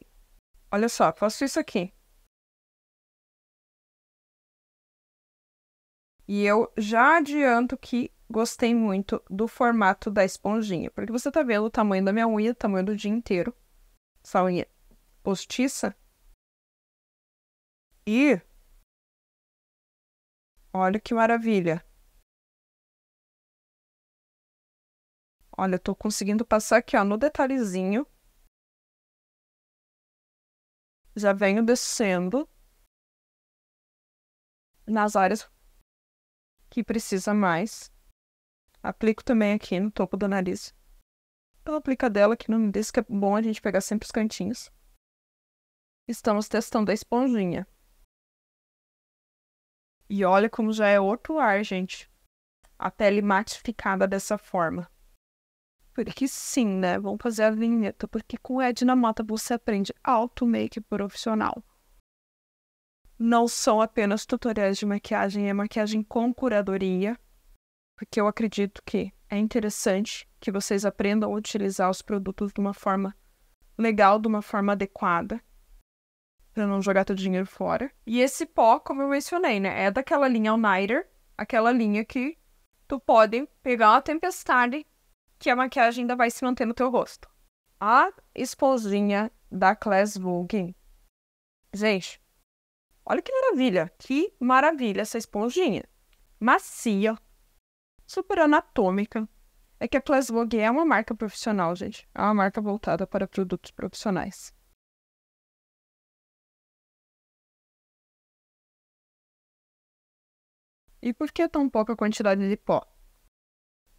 Olha só, faço isso aqui. E eu já adianto que gostei muito do formato da esponjinha, porque você tá vendo o tamanho da minha unha, o tamanho do dia inteiro. Essa unha postiça. E olha que maravilha. Olha, eu tô conseguindo passar aqui, ó, no detalhezinho. Já venho descendo nas áreas que precisa mais. Aplico também aqui no topo do nariz. Pela aplicadela dela aqui no diz que é bom a gente pegar sempre os cantinhos estamos testando a esponjinha. E olha como já é outro ar, gente. A pele matificada dessa forma. Porque sim, né? Vamos fazer a vinheta, porque com Edna Mota você aprende alto make profissional. Não são apenas tutoriais de maquiagem, é maquiagem com curadoria, porque eu acredito que é interessante que vocês aprendam a utilizar os produtos de uma forma legal, de uma forma adequada não jogar teu dinheiro fora. E esse pó, como eu mencionei, né, é daquela linha All-Nighter, aquela linha que tu pode pegar uma tempestade que a maquiagem ainda vai se manter no teu rosto. A esposinha da Class Vogue. Gente, olha que maravilha, que maravilha essa esponjinha. Macia, super anatômica. É que a Class Vogue é uma marca profissional, gente. É uma marca voltada para produtos profissionais. E por que tão pouca quantidade de pó?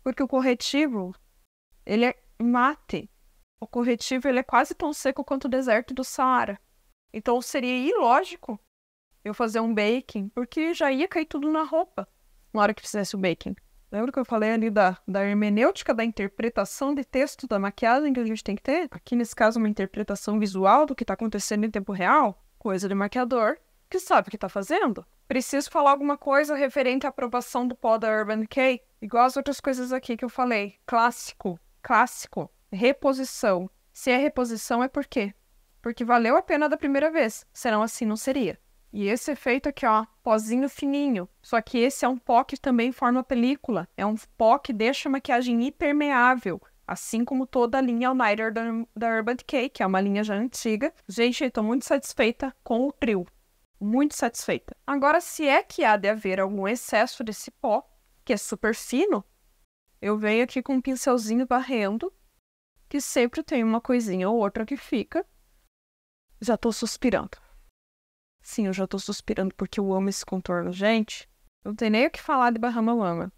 Porque o corretivo, ele é mate. O corretivo ele é quase tão seco quanto o deserto do Saara. Então seria ilógico eu fazer um baking, porque já ia cair tudo na roupa na hora que fizesse o baking. Lembra que eu falei ali da, da hermenêutica da interpretação de texto da maquiagem que a gente tem que ter? Aqui, nesse caso, uma interpretação visual do que está acontecendo em tempo real, coisa de maquiador que sabe o que está fazendo preciso falar alguma coisa referente à aprovação do pó da Urban Decay, igual as outras coisas aqui que eu falei. Clássico, clássico, reposição. Se é reposição, é por quê? Porque valeu a pena da primeira vez, senão assim não seria. E esse efeito aqui, ó, pozinho fininho. Só que esse é um pó que também forma película. É um pó que deixa a maquiagem impermeável assim como toda a linha All-Nighter da, da Urban Decay, que é uma linha já antiga. Gente, estou muito satisfeita com o trio muito satisfeita. Agora, se é que há de haver algum excesso desse pó, que é super fino, eu venho aqui com um pincelzinho varrendo, que sempre tem uma coisinha ou outra que fica. Já tô suspirando. Sim, eu já tô suspirando porque eu amo esse contorno. Gente, não tem nem o que falar de Bahama Mama.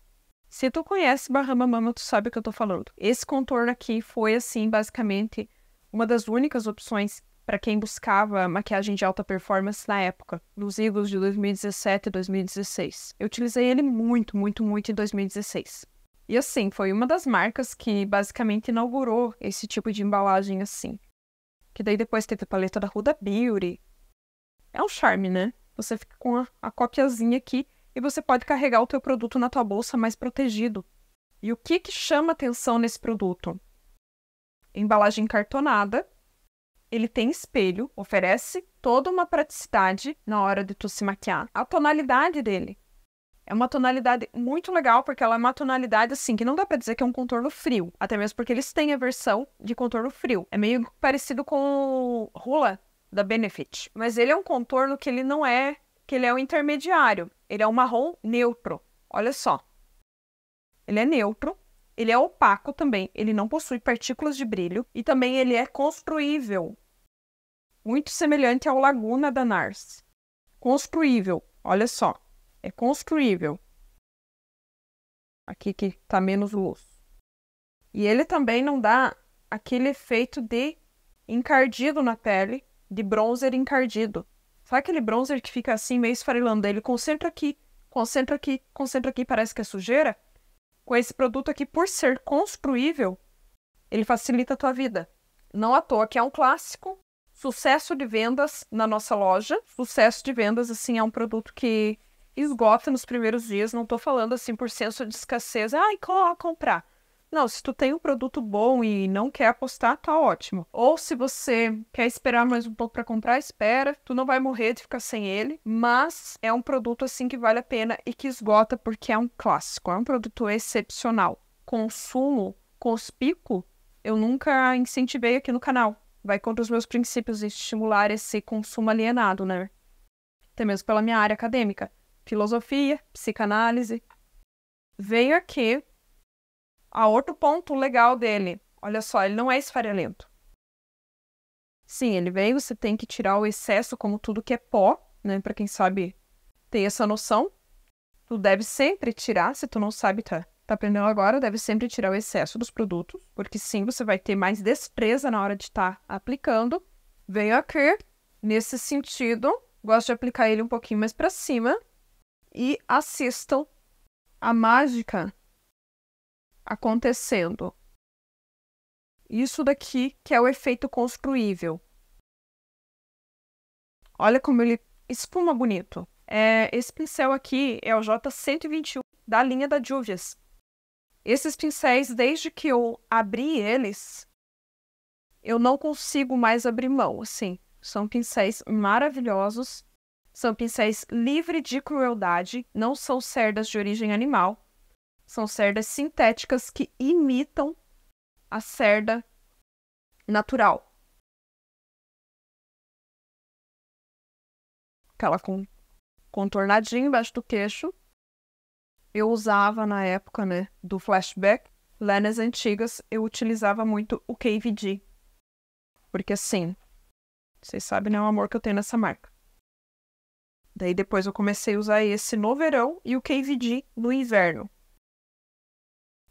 Se tu conhece Bahama Mama, tu sabe o que eu tô falando. Esse contorno aqui foi, assim, basicamente uma das únicas opções para quem buscava maquiagem de alta performance na época, nos Eagles de 2017 e 2016. Eu utilizei ele muito, muito, muito em 2016. E assim, foi uma das marcas que basicamente inaugurou esse tipo de embalagem assim. Que daí depois teve a paleta da Huda Beauty. É um charme, né? Você fica com a, a copiazinha aqui e você pode carregar o teu produto na tua bolsa mais protegido. E o que que chama atenção nesse produto? Embalagem cartonada, ele tem espelho, oferece toda uma praticidade na hora de tu se maquiar. A tonalidade dele é uma tonalidade muito legal, porque ela é uma tonalidade assim, que não dá para dizer que é um contorno frio, até mesmo porque eles têm a versão de contorno frio. É meio parecido com o Rula da Benefit, mas ele é um contorno que ele não é, que ele é o um intermediário. Ele é um marrom neutro. Olha só. Ele é neutro, ele é opaco também, ele não possui partículas de brilho e também ele é construível muito semelhante ao Laguna da Nars. Construível, olha só, é construível. Aqui que está menos luz. E ele também não dá aquele efeito de encardido na pele, de bronzer encardido. Sabe aquele bronzer que fica assim, meio esfarelando? Ele concentra aqui, concentra aqui, concentra aqui, parece que é sujeira. Com esse produto aqui, por ser construível, ele facilita a tua vida. Não à toa que é um clássico Sucesso de vendas na nossa loja. Sucesso de vendas, assim, é um produto que esgota nos primeiros dias. Não estou falando, assim, por senso de escassez. Ai, ah, comprar. Não, se tu tem um produto bom e não quer apostar, tá ótimo. Ou se você quer esperar mais um pouco para comprar, espera. Tu não vai morrer de ficar sem ele, mas é um produto assim que vale a pena e que esgota porque é um clássico, é um produto excepcional. Consumo conspico, eu nunca incentivei aqui no canal vai contra os meus princípios de estimular esse consumo alienado, né? Até mesmo pela minha área acadêmica, filosofia, psicanálise. Veio aqui a outro ponto legal dele. Olha só, ele não é esfarelento. Sim, ele veio, você tem que tirar o excesso como tudo que é pó, né? Para quem sabe ter essa noção. Tu deve sempre tirar, se tu não sabe, tá tá aprendendo agora, deve sempre tirar o excesso dos produtos, porque sim, você vai ter mais despreza na hora de estar tá aplicando. Venho aqui, nesse sentido, gosto de aplicar ele um pouquinho mais para cima e assistam a mágica acontecendo. Isso daqui que é o efeito construível. Olha como ele espuma bonito. É, esse pincel aqui é o J121 da linha da Juvias. Esses pincéis, desde que eu abri eles, eu não consigo mais abrir mão, assim. São pincéis maravilhosos, são pincéis livres de crueldade, não são cerdas de origem animal. São cerdas sintéticas que imitam a cerda natural. Aquela com contornadinha embaixo do queixo eu usava na época, né, do flashback, lá nas antigas eu utilizava muito o KVD. Porque assim, vocês sabem, né, o amor que eu tenho nessa marca. Daí depois eu comecei a usar esse no verão e o KVD no inverno.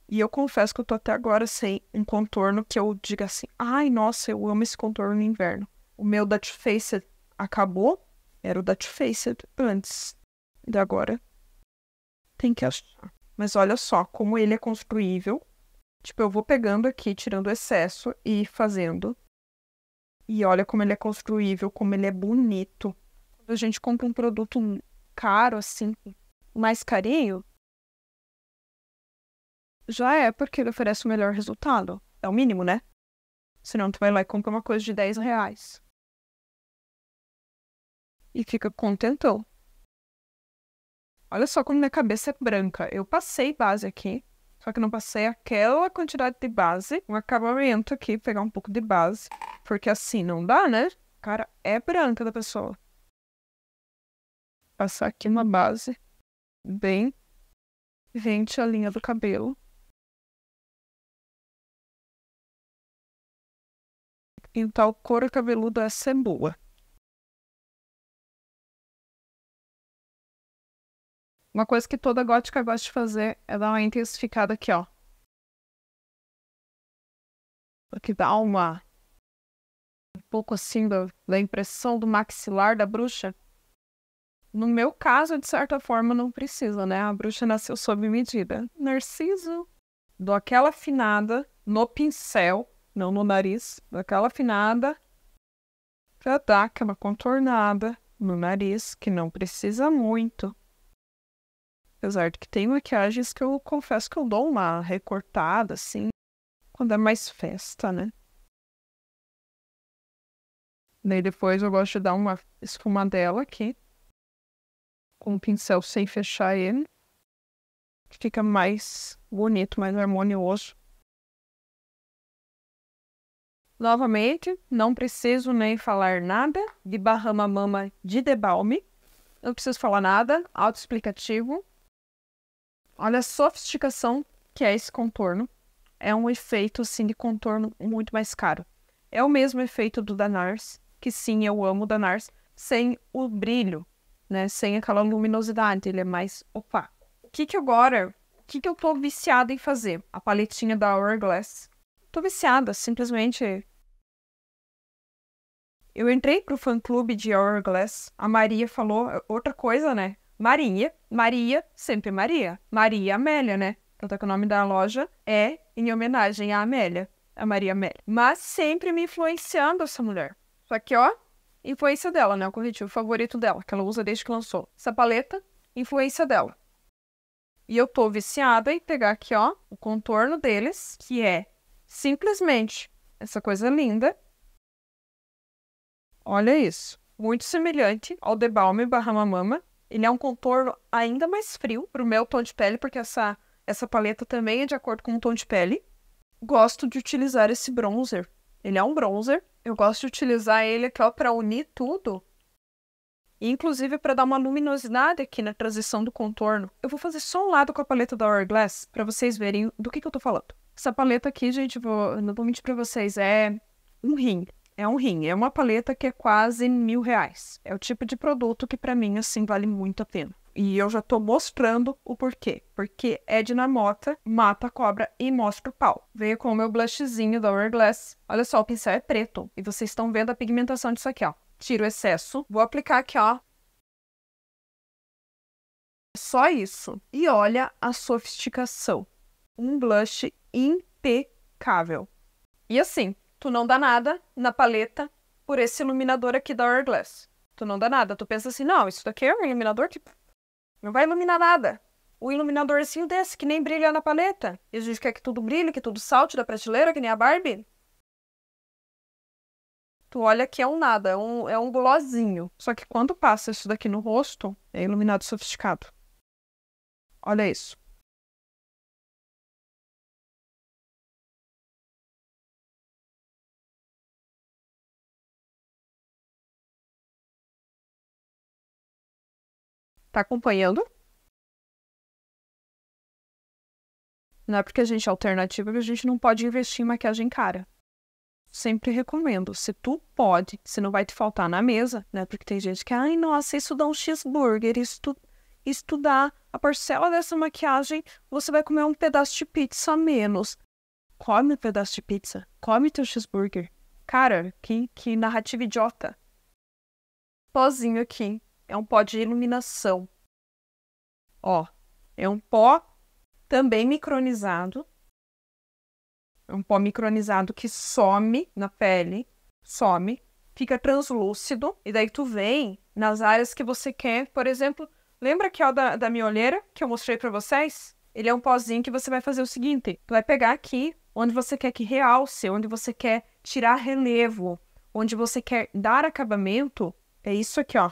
E eu confesso que eu tô até agora sem um contorno que eu diga assim, ai, nossa, eu amo esse contorno no inverno. O meu da Faced acabou, era o da Faced antes. E agora tem que achar. Mas olha só como ele é construível. Tipo, eu vou pegando aqui, tirando o excesso e fazendo. E olha como ele é construível, como ele é bonito. Quando a gente compra um produto caro, assim, mais carinho, já é porque ele oferece o melhor resultado. É o mínimo, né? Senão tu vai lá e compra uma coisa de 10 reais. E fica contentão. Olha só como minha cabeça é branca. Eu passei base aqui, só que não passei aquela quantidade de base. Um acabamento aqui, pegar um pouco de base, porque assim não dá, né? Cara, é branca da pessoa. Passar aqui uma base bem vente a linha do cabelo. Então, a couro cabeludo essa é boa. Uma coisa que toda gótica gosta de fazer é dar uma intensificada aqui, ó. Porque dá uma. Um pouco assim da, da impressão do maxilar da bruxa. No meu caso, de certa forma, não precisa, né? A bruxa nasceu sob medida. Narciso. Dou aquela afinada no pincel, não no nariz. Dou aquela afinada pra dar aquela contornada no nariz, que não precisa muito. Apesar de que tem maquiagens que eu confesso que eu dou uma recortada, assim, quando é mais festa, né? Daí depois eu gosto de dar uma esfumadela aqui, com o um pincel sem fechar ele, que fica mais bonito, mais harmonioso. Novamente, não preciso nem falar nada de Bahama Mama de Debalme. Não preciso falar nada, autoexplicativo. Olha a sofisticação que é esse contorno. É um efeito, assim, de contorno muito mais caro. É o mesmo efeito do Danars que sim, eu amo o Danars sem o brilho, né? Sem aquela luminosidade, ele é mais opaco. O que que agora... O que que eu tô viciada em fazer? A paletinha da Hourglass. Tô viciada, simplesmente... Eu entrei pro fã-clube de Hourglass. A Maria falou outra coisa, né? Maria, Maria, sempre Maria. Maria Amélia, né? Tanto tá que o nome da loja é em homenagem à Amélia, a Maria Amélia. Mas sempre me influenciando essa mulher. Só que, ó, influência dela, né? O corretivo favorito dela, que ela usa desde que lançou. Essa paleta, influência dela. E eu tô viciada em pegar aqui, ó, o contorno deles, que é simplesmente essa coisa linda. Olha isso. Muito semelhante ao The Balm Barra Mamama, ele é um contorno ainda mais frio para o meu tom de pele, porque essa, essa paleta também é de acordo com o tom de pele. Gosto de utilizar esse bronzer. Ele é um bronzer. Eu gosto de utilizar ele aqui para unir tudo. Inclusive para dar uma luminosidade aqui na transição do contorno. Eu vou fazer só um lado com a paleta da Hourglass para vocês verem do que, que eu estou falando. Essa paleta aqui, gente, vou, não vou mentir para vocês, é um rim. É um rim, é uma paleta que é quase mil reais. É o tipo de produto que para mim assim vale muito a pena. E eu já tô mostrando o porquê. Porque é dinamota, mata a cobra e mostra o pau. Veio com o meu blushzinho da Hourglass. Olha só, o pincel é preto. E vocês estão vendo a pigmentação disso aqui, ó. Tiro o excesso. Vou aplicar aqui, ó. Só isso. E olha a sofisticação. Um blush impecável. E assim, tu não dá nada na paleta por esse iluminador aqui da Hourglass. Tu não dá nada. Tu pensa assim, não, isso daqui é um iluminador que não vai iluminar nada. O iluminadorzinho desse, que nem brilha na paleta. E a gente quer é que tudo brilhe, que tudo salte da prateleira, que nem a Barbie. Tu olha que é um nada, é um, é um glosinho. Só que quando passa isso daqui no rosto, é iluminado sofisticado. Olha isso. Tá acompanhando? Não é porque a gente é alternativa que a gente não pode investir em maquiagem cara. Sempre recomendo. Se tu pode, se não vai te faltar na mesa, né? Porque tem gente que, ai, nossa, isso dá um cheeseburger, isso estudar a parcela dessa maquiagem, você vai comer um pedaço de pizza a menos. Come um pedaço de pizza, come teu cheeseburger. Cara, que, que narrativa idiota. Pozinho aqui é um pó de iluminação. Ó, é um pó também micronizado. É um pó micronizado que some na pele, some, fica translúcido, e daí tu vem nas áreas que você quer, por exemplo, lembra que é o da, da minha olheira que eu mostrei para vocês? Ele é um pozinho que você vai fazer o seguinte: tu vai pegar aqui onde você quer que realce, onde você quer tirar relevo, onde você quer dar acabamento, é isso aqui, ó.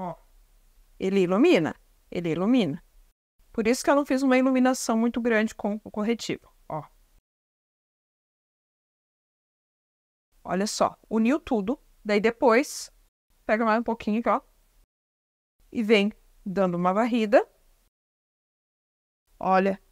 Ó, ele ilumina, ele ilumina. Por isso que eu não fiz uma iluminação muito grande com o corretivo, ó. Olha só, uniu tudo, daí depois pega mais um pouquinho aqui, ó, e vem dando uma varrida. Olha,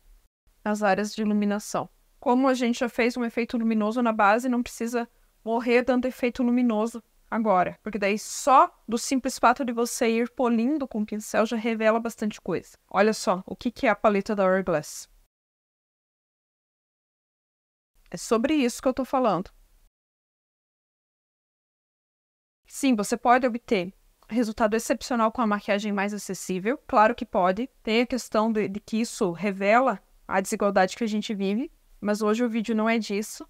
as áreas de iluminação. Como a gente já fez um efeito luminoso na base, não precisa morrer dando efeito luminoso agora. Porque daí só do simples fato de você ir polindo com o pincel já revela bastante coisa. Olha só, o que, que é a paleta da Hourglass. É sobre isso que eu estou falando. Sim, você pode obter resultado excepcional com a maquiagem mais acessível. Claro que pode. Tem a questão de, de que isso revela a desigualdade que a gente vive. Mas hoje o vídeo não é disso.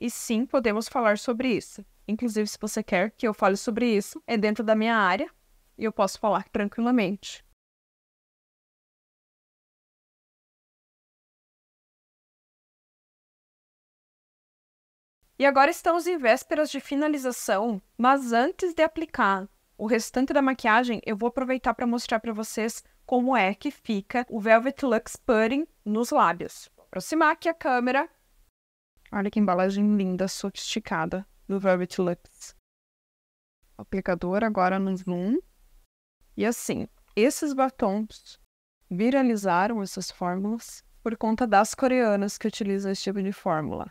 E sim, podemos falar sobre isso. Inclusive, se você quer que eu fale sobre isso, é dentro da minha área e eu posso falar tranquilamente. E agora estamos em vésperas de finalização, mas antes de aplicar o restante da maquiagem, eu vou aproveitar para mostrar para vocês como é que fica o Velvet Luxe Pudding nos lábios. Vou aproximar aqui a câmera Olha que embalagem linda, sofisticada do Velvet Lips. aplicador agora no zoom. E assim, esses batons viralizaram essas fórmulas por conta das coreanas que utilizam esse tipo de fórmula.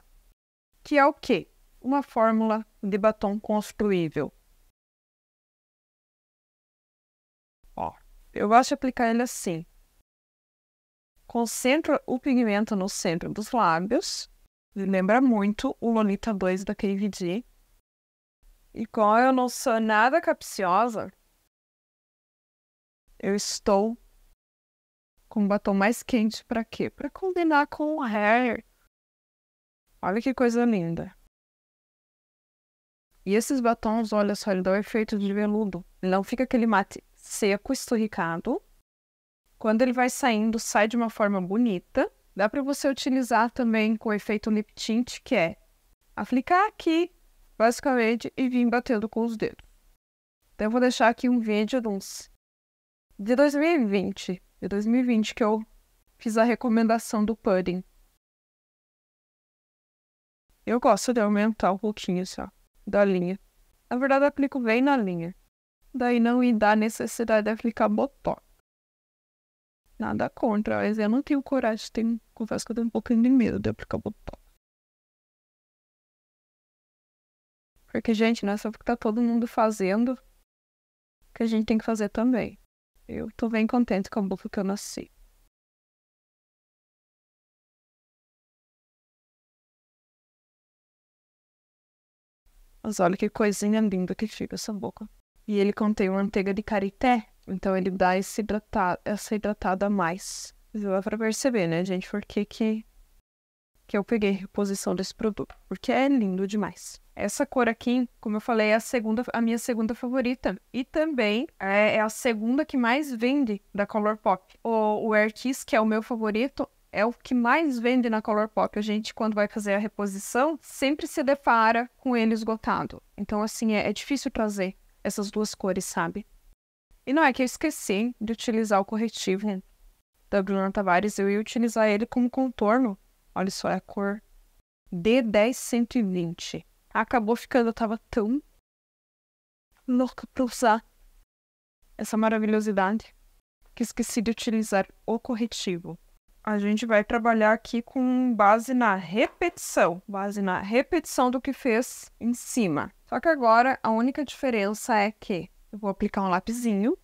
Que é o quê? Uma fórmula de batom construível. Ó, eu gosto de aplicar ele assim. Concentra o pigmento no centro dos lábios lembra muito o Lolita 2 da KVD. E como eu não sou nada capciosa, eu estou com o batom mais quente para quê? Para combinar com o hair. Olha que coisa linda. E esses batons, olha só, ele dá o um efeito de veludo. Não fica aquele mate seco, esturricado. Quando ele vai saindo, sai de uma forma bonita. Dá para você utilizar também com o efeito lip tint, que é aplicar aqui, basicamente, e vir batendo com os dedos. Então, eu vou deixar aqui um vídeo de uns... De 2020. De 2020 que eu fiz a recomendação do pudding. Eu gosto de aumentar um pouquinho só assim, da linha. Na verdade, eu aplico bem na linha. Daí não me dá necessidade de aplicar botox. Nada contra, mas eu não tenho coragem. Tenho, confesso que eu tenho um pouquinho de medo de aplicar botox. Porque, gente, não é só porque tá todo mundo fazendo que a gente tem que fazer também. Eu tô bem contente com a boca que eu nasci. Mas olha que coisinha linda que fica essa boca. E ele contém manteiga de karité, então ele dá esse hidratado, essa hidratada a mais. Dá pra perceber, né, gente, por que que, que eu peguei reposição desse produto. Porque é lindo demais. Essa cor aqui, como eu falei, é a, segunda, a minha segunda favorita. E também é, é a segunda que mais vende da Color Pop. O, o Air Kiss, que é o meu favorito, é o que mais vende na Color Pop. A gente, quando vai fazer a reposição, sempre se depara com ele esgotado. Então, assim, é, é difícil trazer essas duas cores, sabe? E não é que eu esqueci de utilizar o corretivo é. da Bruna Tavares, eu ia utilizar ele como contorno. Olha só, é a cor D10120. Acabou ficando, eu tava tão louca pra usar essa maravilhosidade que esqueci de utilizar o corretivo. A gente vai trabalhar aqui com base na repetição, base na repetição do que fez em cima. Só que agora a única diferença é que eu vou aplicar um lapisinho.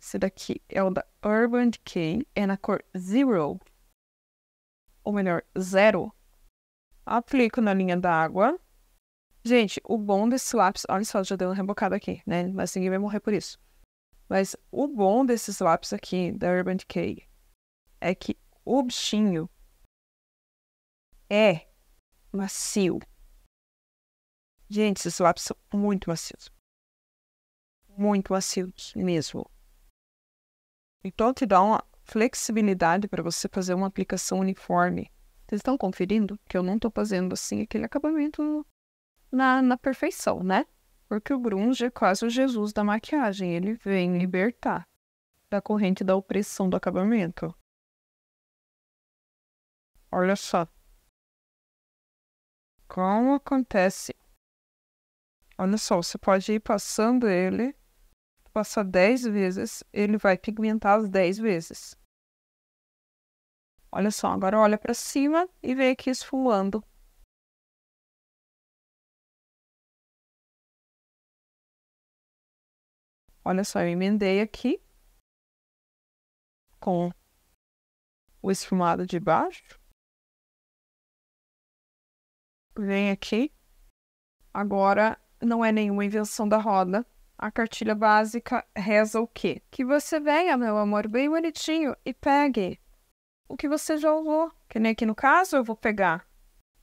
Esse daqui é o da Urban Decay, é na cor Zero, ou melhor, Zero. Aplico na linha d'água. Gente, o bom desse lápis, olha só, já deu um rebocado aqui, né? Mas ninguém vai morrer por isso. Mas o bom desses lápis aqui, da Urban Decay, é que o bichinho é macio. Gente, esses lápis são muito macios muito assíduos mesmo. Então, te dá uma flexibilidade para você fazer uma aplicação uniforme. Vocês estão conferindo que eu não estou fazendo assim aquele acabamento na, na perfeição, né? Porque o grunge é quase o Jesus da maquiagem. Ele vem libertar da corrente da opressão do acabamento. Olha só. Como acontece? Olha só, você pode ir passando ele passar 10 vezes, ele vai pigmentar as 10 vezes. Olha só, agora olha para cima e vem aqui esfumando. Olha só, eu emendei aqui com o esfumado de baixo. Vem aqui. Agora não é nenhuma invenção da roda, a cartilha básica reza o quê? Que você venha, meu amor, bem bonitinho e pegue o que você já usou. Que nem aqui no caso, eu vou pegar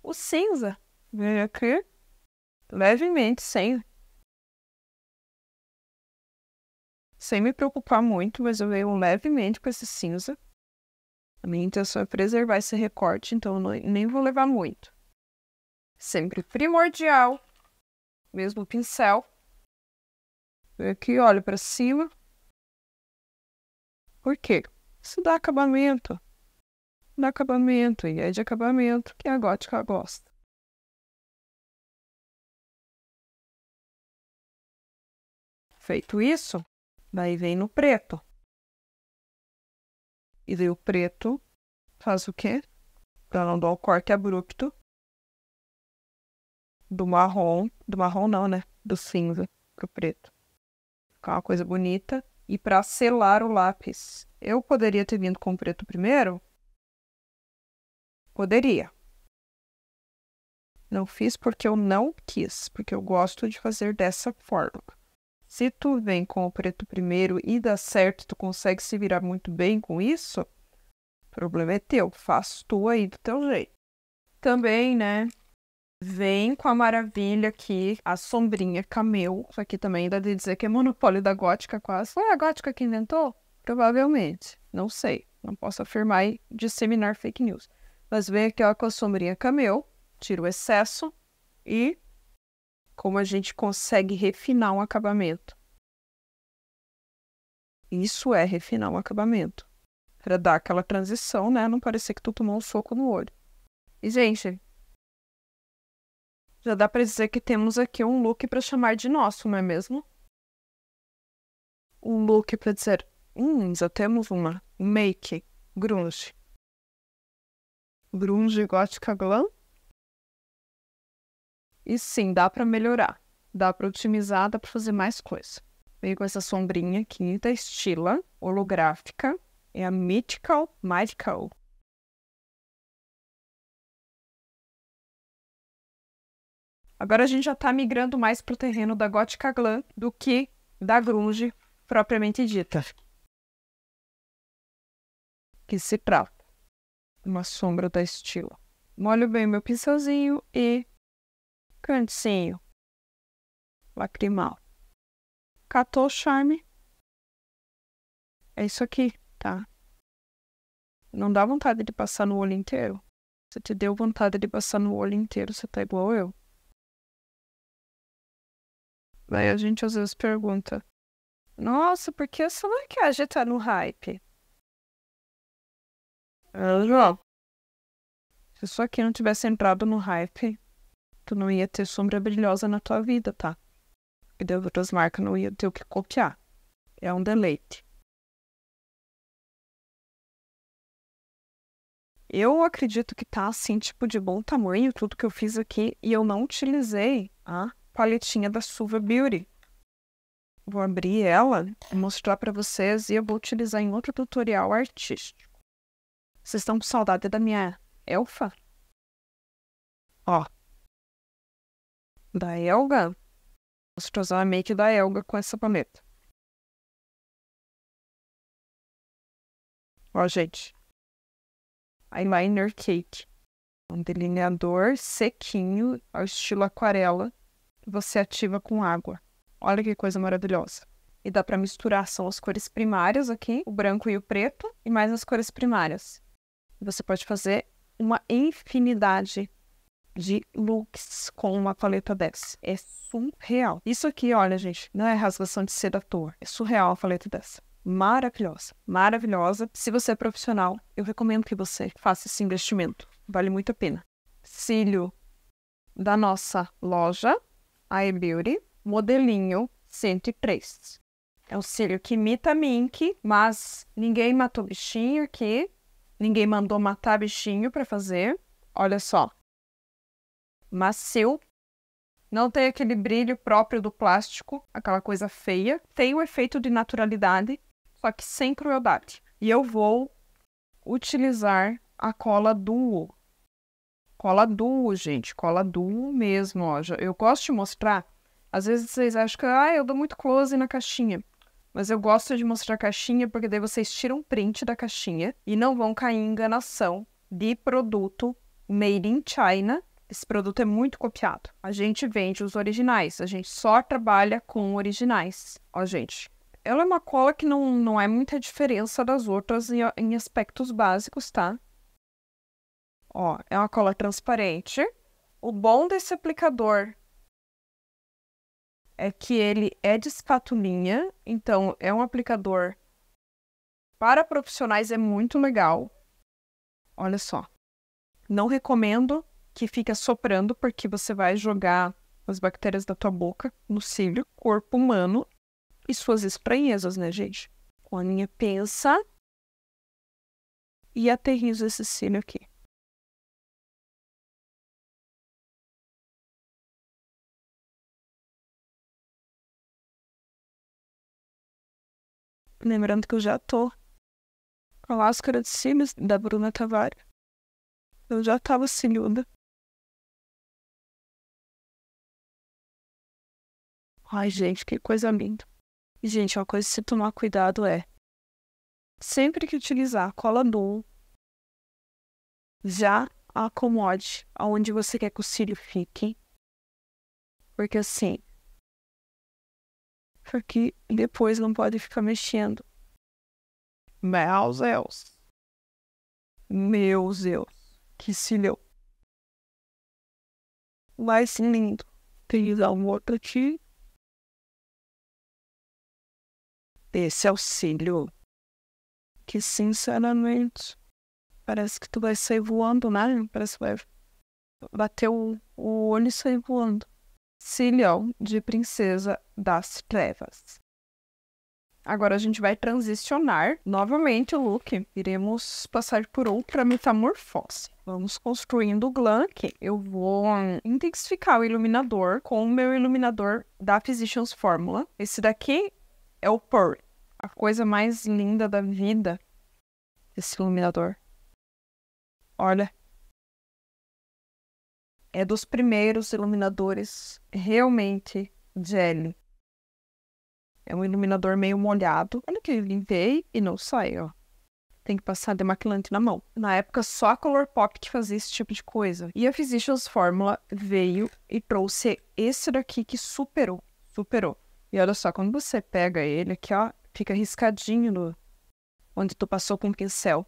o cinza. Vem aqui, levemente, sem. Sem me preocupar muito, mas eu venho levemente com esse cinza. A minha intenção é preservar esse recorte, então eu nem vou levar muito. Sempre primordial, mesmo pincel, Vem eh, aqui, olho para cima. Por quê? Isso dá acabamento. Dá acabamento, e é de acabamento que a gótica gosta. Feito isso, daí vem no preto. E daí o preto faz o quê? Para não dar o corte abrupto do marrom, do marrom não, né? Do cinza pro preto ficar uma coisa bonita. E para selar o lápis, eu poderia ter vindo com preto primeiro? Poderia. Não fiz porque eu não quis, porque eu gosto de fazer dessa forma. Se tu vem com o preto primeiro e dá certo, tu consegue se virar muito bem com isso, o problema é teu, faz tu aí do teu jeito. Também, né, Vem com a maravilha aqui, a sombrinha Camel. Isso aqui também dá de dizer que é monopólio da gótica quase. Foi a gótica que inventou? Provavelmente. Não sei. Não posso afirmar e disseminar fake news. Mas vem aqui ó, com a sombrinha Camel, tira o excesso e como a gente consegue refinar um acabamento. Isso é refinar um acabamento. Para dar aquela transição, né? Não parecer que tu tomou um soco no olho. E, gente, já dá para dizer que temos aqui um look para chamar de nosso, não é mesmo? Um look para dizer, hum, já temos uma make grunge. Grunge gótica glam? E sim, dá para melhorar, dá para otimizar, dá para fazer mais coisa. Veio com essa sombrinha aqui da Estila holográfica, é a Mythical Magical Agora a gente já está migrando mais pro terreno da gótica glam do que da grunge propriamente dita. Que se trata uma sombra da estila. Molho bem meu pincelzinho e cantinho lacrimal. Catou o charme. É isso aqui, tá? Não dá vontade de passar no olho inteiro. Se te deu vontade de passar no olho inteiro, você tá igual eu. Daí a gente às vezes pergunta: Nossa, por que essa gente tá no hype? João, se isso aqui não tivesse entrado no hype, tu não ia ter sombra brilhosa na tua vida, tá? E de outras marcas não ia ter o que copiar. É um deleite. Eu acredito que tá assim, tipo, de bom tamanho tudo que eu fiz aqui e eu não utilizei a tá? paletinha da Suva Beauty. Vou abrir ela, mostrar para vocês e eu vou utilizar em outro tutorial artístico. Vocês estão com saudade da minha elfa? Ó. Da Elga? Vou usar a make da Elga com essa paleta. Ó, gente. Eyeliner Cake. Um delineador sequinho ao estilo aquarela você ativa com água. Olha que coisa maravilhosa. E dá para misturar, só as cores primárias aqui, o branco e o preto, e mais as cores primárias. Você pode fazer uma infinidade de looks com uma paleta dessa. É surreal. Isso aqui, olha, gente, não é rasgação de seda à toa. É surreal a paleta dessa. Maravilhosa, maravilhosa. Se você é profissional, eu recomendo que você faça esse investimento. Vale muito a pena. Cílio da nossa loja, iBeauty modelinho 103. É um cílio que imita mink, mas ninguém matou bichinho aqui. Ninguém mandou matar bichinho para fazer. Olha só. Macio. Não tem aquele brilho próprio do plástico, aquela coisa feia. Tem o efeito de naturalidade, só que sem crueldade. E eu vou utilizar a cola Duo Cola duo, gente, cola duo mesmo, ó. Eu gosto de mostrar. Às vezes vocês acham que, ah, eu dou muito close na caixinha. Mas eu gosto de mostrar a caixinha porque daí vocês tiram print da caixinha e não vão cair em enganação de produto made in China. Esse produto é muito copiado. A gente vende os originais, a gente só trabalha com originais. Ó, gente, ela é uma cola que não, não é muita diferença das outras em, em aspectos básicos, tá? Ó, é uma cola transparente. O bom desse aplicador é que ele é de espatulinha, então é um aplicador para profissionais é muito legal. Olha só. Não recomendo que fique soprando porque você vai jogar as bactérias da tua boca no cílio, corpo humano e suas estranhezas, né, gente? Com a linha pensa e aterrizo esse cílio aqui. Lembrando que eu já tô com a máscara de cílios da Bruna Tavares. Eu já tava cilhuda. Ai, gente, que coisa linda. Gente, uma coisa que se tomar cuidado é sempre que utilizar cola nu, já acomode aonde você quer que o cílio fique. Porque assim, porque que depois não pode ficar mexendo. Meu Deus. Meu Deus. Que cílio. Mas lindo. Tem um outro aqui. Esse é cílio. Que sinceramente. Parece que tu vai sair voando, né? Parece que vai bater o, o olho e sair voando. Cilhão de Princesa das Trevas. Agora a gente vai transicionar novamente o look. Iremos passar por outra metamorfose. Vamos construindo o glam aqui. Eu vou hum, intensificar o iluminador com o meu iluminador da Physicians Formula. Esse daqui é o Pearl. A coisa mais linda da vida. Esse iluminador. Olha, é dos primeiros iluminadores realmente gel. É um iluminador meio molhado. Olha que eu limpei e não sai. ó. Tem que passar demaquilante na mão. Na época, só a Color Pop que fazia esse tipo de coisa. E a Physicians Fórmula veio e trouxe esse daqui que superou. Superou. E olha só, quando você pega ele aqui, ó, fica riscadinho no... onde tu passou com o pincel.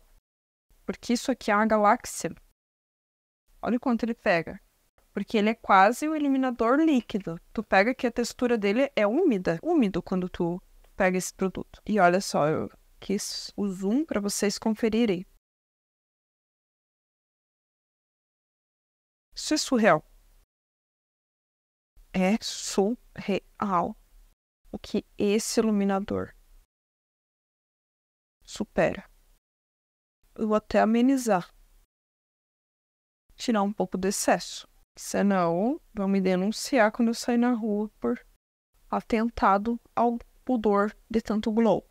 Porque isso aqui é uma galáxia. Olha o quanto ele pega. Porque ele é quase o um eliminador líquido. Tu pega que a textura dele é úmida. Úmido quando tu pega esse produto. E olha só, eu quis o zoom para vocês conferirem. Isso é surreal. É surreal o que esse iluminador supera. Eu vou até amenizar, tirar um pouco do excesso. Senão, é vão me denunciar quando eu sair na rua por atentado ao pudor de tanto glow.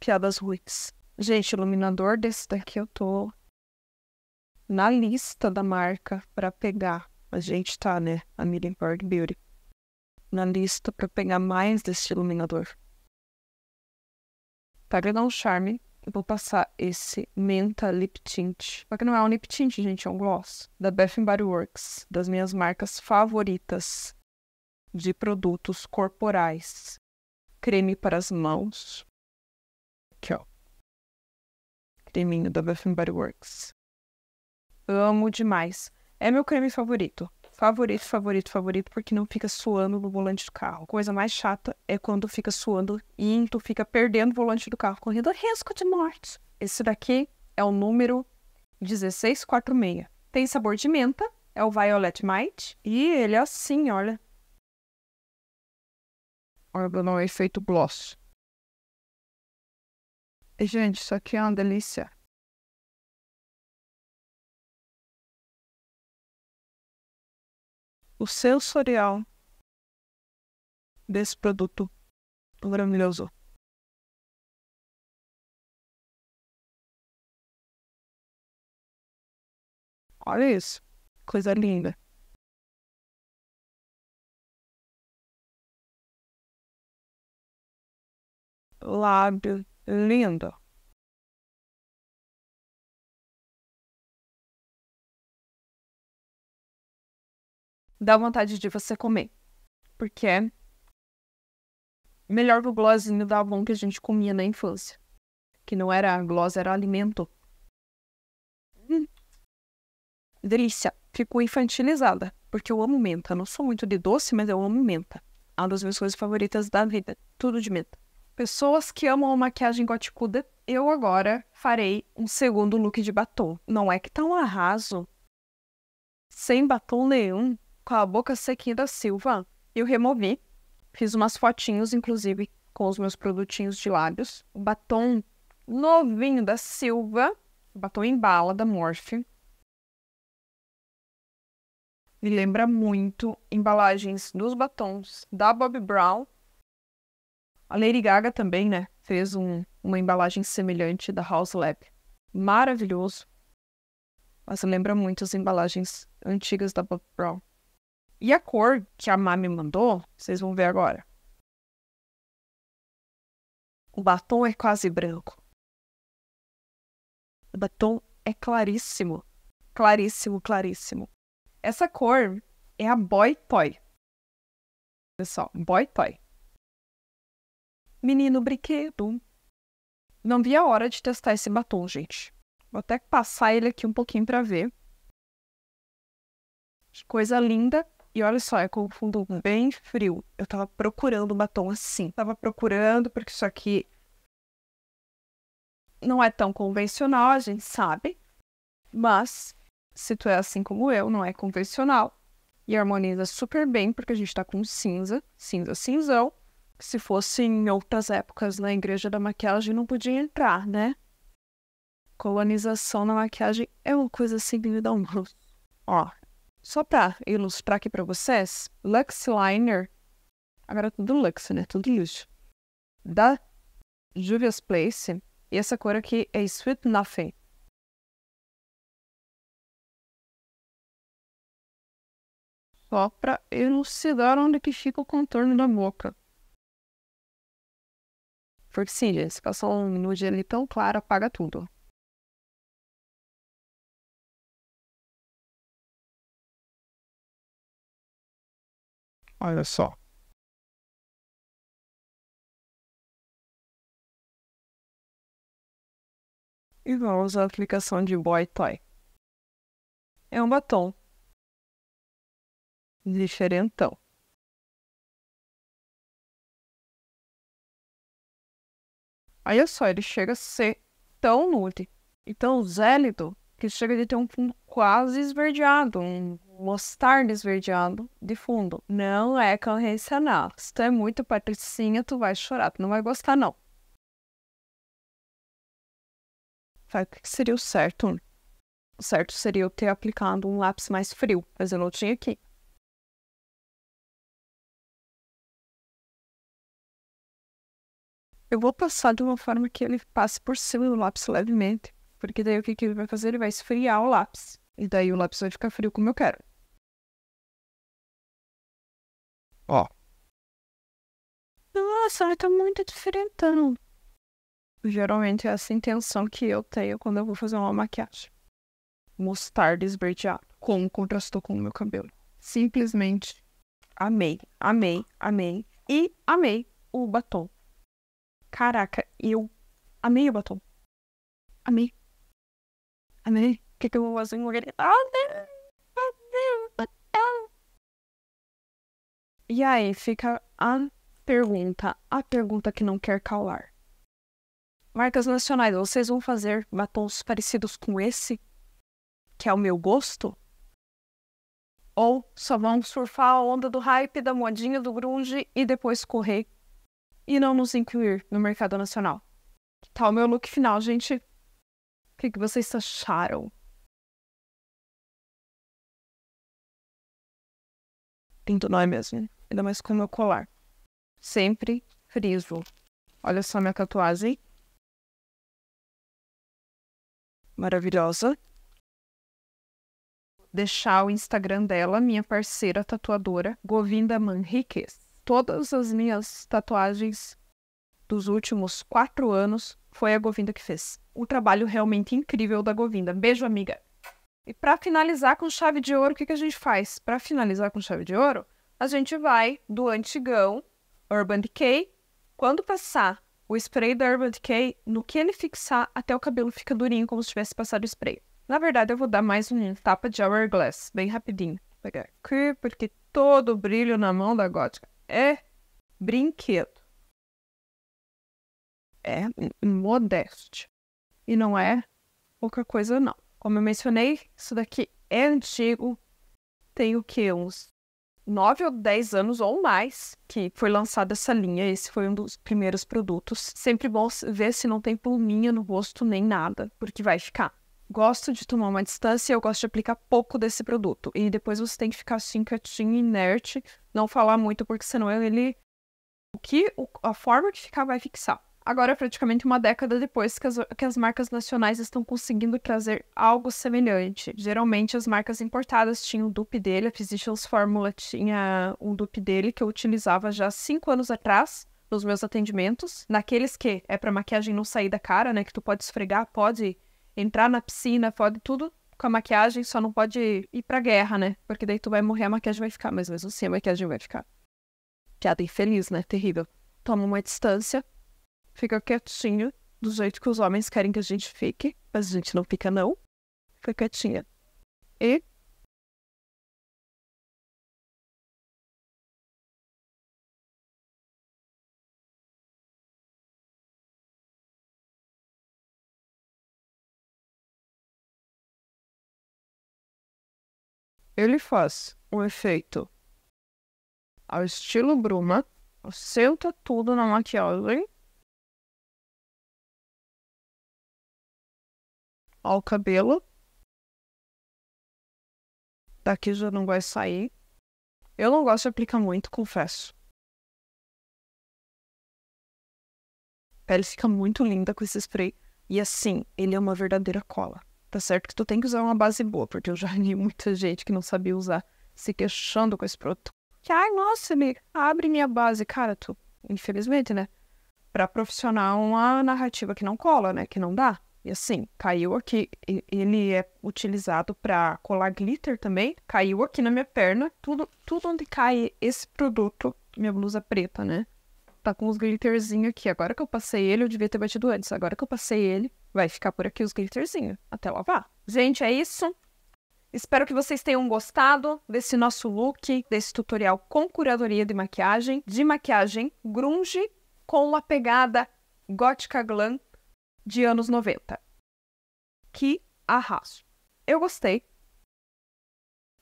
Piadas ruins. Gente, iluminador desse daqui eu tô na lista da marca para pegar. A gente tá, né? A Million Park Beauty. Na lista para pegar mais desse iluminador. Para dar um charme vou passar esse Menta Lip Tint. Só que não é um lip tint, gente, é um gloss. Da Bath Body Works, das minhas marcas favoritas de produtos corporais. Creme para as mãos. Aqui, ó. Creminho da Bath Body Works. Amo demais. É meu creme favorito favorito, favorito, favorito, porque não fica suando no volante do carro. Coisa mais chata é quando fica suando e tu fica perdendo o volante do carro, correndo risco de morte. Esse daqui é o número 1646. Tem sabor de menta, é o Violet Might, e ele é assim, olha. Olha, não é efeito gloss. Gente, isso aqui é uma delícia. o sensorial desse produto maravilhoso. Olha isso, coisa linda. Lábio lindo. dá vontade de você comer. Porque é melhor que o glossinho da Avon que a gente comia na infância. Que não era gloss, era alimento. Hum. Delícia. Fico infantilizada. Porque eu amo menta. Não sou muito de doce, mas eu amo menta. É uma das minhas coisas favoritas da vida. Tudo de menta. Pessoas que amam a maquiagem goticuda, eu agora farei um segundo look de batom. Não é que tá um arraso. Sem batom nenhum com a boca sequinha da Silva. Eu removi, fiz umas fotinhos, inclusive, com os meus produtinhos de lábios. O batom novinho da Silva, o batom em bala da Morphe. Me lembra muito embalagens dos batons da Bob Brown. A Lady Gaga também, né? Fez um, uma embalagem semelhante da House Lab. Maravilhoso. Mas lembra muito as embalagens antigas da Bob Brown. E a cor que a Má me mandou, vocês vão ver agora. O batom é quase branco. O batom é claríssimo. Claríssimo, claríssimo. Essa cor é a Boy Toy. Olha só, Boy Toy. Menino brinquedo. Não vi a hora de testar esse batom, gente. Vou até passar ele aqui um pouquinho para ver. Que coisa linda. E olha só, é com o fundo bem frio. Eu tava procurando um batom assim. Tava procurando, porque isso aqui não é tão convencional, a gente sabe. Mas, se tu é assim como eu, não é convencional. E harmoniza super bem, porque a gente tá com cinza, cinza cinzão. Se fosse em outras épocas na igreja da maquiagem, não podia entrar, né? Colonização na maquiagem é uma coisa assim que me dá um. Ó, só para ilustrar aqui para vocês, Lux Liner, agora é tudo Lux, né? Tudo luxo. Da Juvia's Place, e essa cor aqui é Sweet Nothing. Só para elucidar onde que fica o contorno da boca. Porque sim, gente, se passar um nude ali tão claro, apaga tudo. Olha só. E vamos à aplicação de Boy Toy. É um batom. Diferentão. Olha só, ele chega a ser tão nude e tão zélido que chega de ter um fundo quase esverdeado, um mostarda esverdeado de fundo. Não é corrência, Se tu é muito patricinha, tu vai chorar, tu não vai gostar, não. o que seria o certo? O certo seria eu ter aplicado um lápis mais frio, mas eu não tinha aqui. Eu vou passar de uma forma que ele passe por cima do lápis levemente. Porque daí o que, que ele vai fazer? Ele vai esfriar o lápis. E daí o lápis vai ficar frio como eu quero. Ó. Nossa, ele tá muito diferentão. Geralmente é essa intenção que eu tenho quando eu vou fazer uma maquiagem. Mostarda esverdeado. Como contrastou com o meu cabelo. Simplesmente amei, amei, amei. E amei o batom. Caraca, eu amei o batom. Amei. Amém. o que, é que eu vou fazer? Eu vou querer... Oh, Deus, ah, Deus. Ah. E aí fica a pergunta, a pergunta que não quer calar. Marcas nacionais, vocês vão fazer batons parecidos com esse, que é o meu gosto? Ou só vão surfar a onda do hype, da modinha, do grunge e depois correr e não nos incluir no mercado nacional? Que tá tal o meu look final, gente? que, que vocês acharam? Pinto nó é mesmo, ainda mais com o meu colar. Sempre friso. Olha só minha tatuagem. Maravilhosa. Vou deixar o Instagram dela, minha parceira tatuadora, Govinda Manriquez. Todas as minhas tatuagens dos últimos quatro anos foi a Govinda que fez. O trabalho realmente incrível da Govinda. Beijo, amiga. E para finalizar com chave de ouro, o que, que a gente faz? Para finalizar com chave de ouro, a gente vai do antigão Urban Decay. Quando passar o spray da Urban Decay, no que ele fixar, até o cabelo fica durinho, como se tivesse passado o spray. Na verdade, eu vou dar mais um tapa de Hourglass, bem rapidinho. Vou pegar aqui, porque todo o brilho na mão da gótica é brinquedo é modéstia. E não é pouca coisa, não. Como eu mencionei, isso daqui é antigo, tem o que? Uns 9 ou 10 anos ou mais que foi lançada essa linha. Esse foi um dos primeiros produtos. Sempre bom ver se não tem pluminha no rosto nem nada, porque vai ficar. Gosto de tomar uma distância e eu gosto de aplicar pouco desse produto. E depois você tem que ficar assim, quietinho, inerte, não falar muito, porque senão ele. O que a forma que ficar vai fixar. Agora, é praticamente uma década depois, que as, que as marcas nacionais estão conseguindo trazer algo semelhante. Geralmente, as marcas importadas tinham o dupe dele, a Physicians Formula tinha um dupe dele que eu utilizava já cinco anos atrás nos meus atendimentos, naqueles que é para maquiagem não sair da cara, né, que tu pode esfregar, pode entrar na piscina, pode tudo com a maquiagem, só não pode ir pra guerra, né? Porque daí tu vai morrer, a maquiagem vai ficar, mas mesmo assim a maquiagem vai ficar. Piada infeliz, né? Terrível. Toma uma distância, fica quietinho, do jeito que os homens querem que a gente fique, mas a gente não fica, não. Fica quietinha. E. Ele faz um efeito ao estilo Bruma, senta tudo na maquiagem ao cabelo. Daqui já não vai sair. Eu não gosto de aplicar muito, confesso. A pele fica muito linda com esse spray. E assim, ele é uma verdadeira cola. Tá certo que tu tem que usar uma base boa, porque eu já vi muita gente que não sabia usar se queixando com esse produto. Que, ai, nossa, ele abre minha base. Cara, tu, infelizmente, né? Pra profissional, é uma narrativa que não cola, né? Que não dá. E assim, caiu aqui. Ele é utilizado para colar glitter também. Caiu aqui na minha perna. Tudo, tudo onde cai esse produto, minha blusa preta, né? Tá com os glitterzinhos aqui. Agora que eu passei ele, eu devia ter batido antes. Agora que eu passei ele, vai ficar por aqui os glitterzinhos. Até lavar. Gente, é isso. Espero que vocês tenham gostado desse nosso look, desse tutorial com curadoria de maquiagem, de maquiagem grunge com uma pegada gótica glam de anos 90. Que arraso. Eu gostei.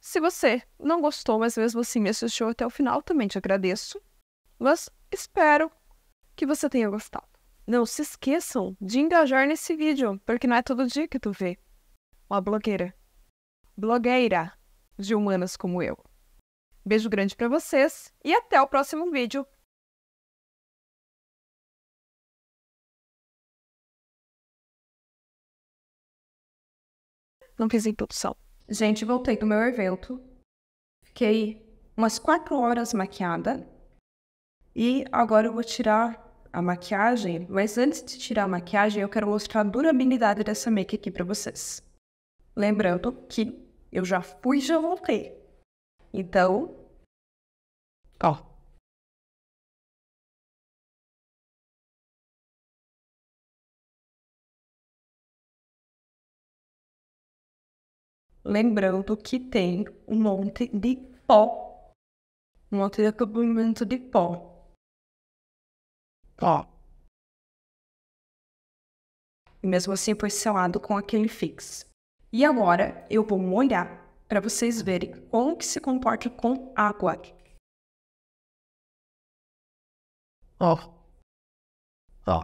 Se você não gostou, mas mesmo assim me assistiu até o final, também te agradeço. Mas espero que você tenha gostado. Não se esqueçam de engajar nesse vídeo, porque não é todo dia que tu vê uma blogueira. Blogueira de humanas como eu. Beijo grande para vocês e até o próximo vídeo. não fiz introdução. Gente, voltei do meu evento. Fiquei umas quatro horas maquiada. E agora eu vou tirar a maquiagem. Mas antes de tirar a maquiagem, eu quero mostrar a durabilidade dessa make aqui para vocês. Lembrando que eu já fui e já voltei. Então, ó, lembrando que tem um monte de pó, um monte de acabamento de pó. Ó. E mesmo assim foi selado com aquele fix. E agora eu vou molhar para vocês verem como que se comporta com água. Ó. Ó.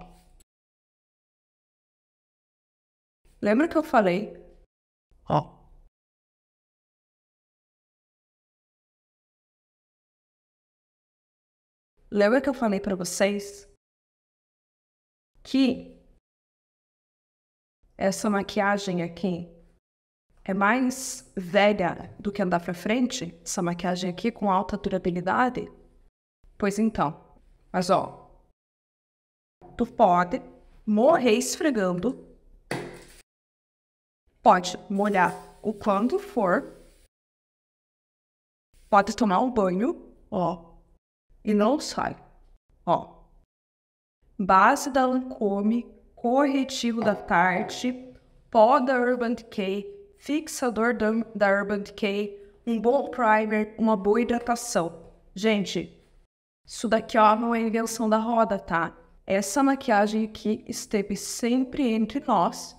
Lembra que eu falei? Ó. Lembra que eu falei para vocês que essa maquiagem aqui é mais velha do que andar para frente? Essa maquiagem aqui com alta durabilidade? Pois então, mas ó, tu pode morrer esfregando, pode molhar o quanto for, pode tomar um banho, ó, e não sai. Ó. Base da Lancôme, corretivo da Tarte, pó da Urban Decay, fixador da, da Urban Decay, um bom primer, uma boa hidratação. Gente, isso daqui ó, não é invenção da roda, tá? Essa maquiagem aqui esteve sempre entre nós.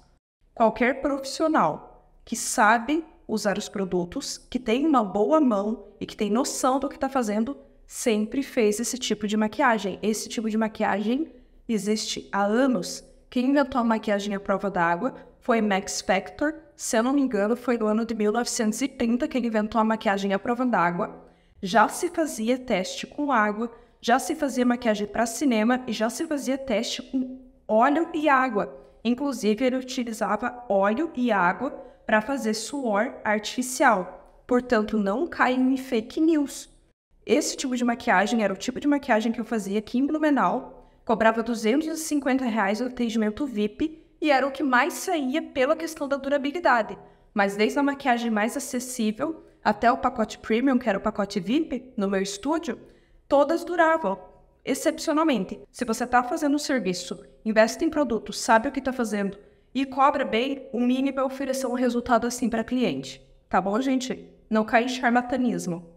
Qualquer profissional que sabe usar os produtos, que tem uma boa mão e que tem noção do que está fazendo, sempre fez esse tipo de maquiagem. Esse tipo de maquiagem existe há anos. Quem inventou a maquiagem à prova d'água foi Max Factor. Se eu não me engano, foi no ano de 1930 que ele inventou a maquiagem à prova d'água. Já se fazia teste com água, já se fazia maquiagem para cinema e já se fazia teste com óleo e água. Inclusive, ele utilizava óleo e água para fazer suor artificial. Portanto, não caia em fake news. Esse tipo de maquiagem era o tipo de maquiagem que eu fazia aqui em Blumenau, cobrava 250 reais o atendimento VIP e era o que mais saía pela questão da durabilidade. Mas desde a maquiagem mais acessível até o pacote premium, que era o pacote VIP, no meu estúdio, todas duravam, excepcionalmente. Se você está fazendo um serviço, investe em produto, sabe o que está fazendo e cobra bem, o mínimo é oferecer um resultado assim para cliente. Tá bom, gente? Não cai em charlatanismo.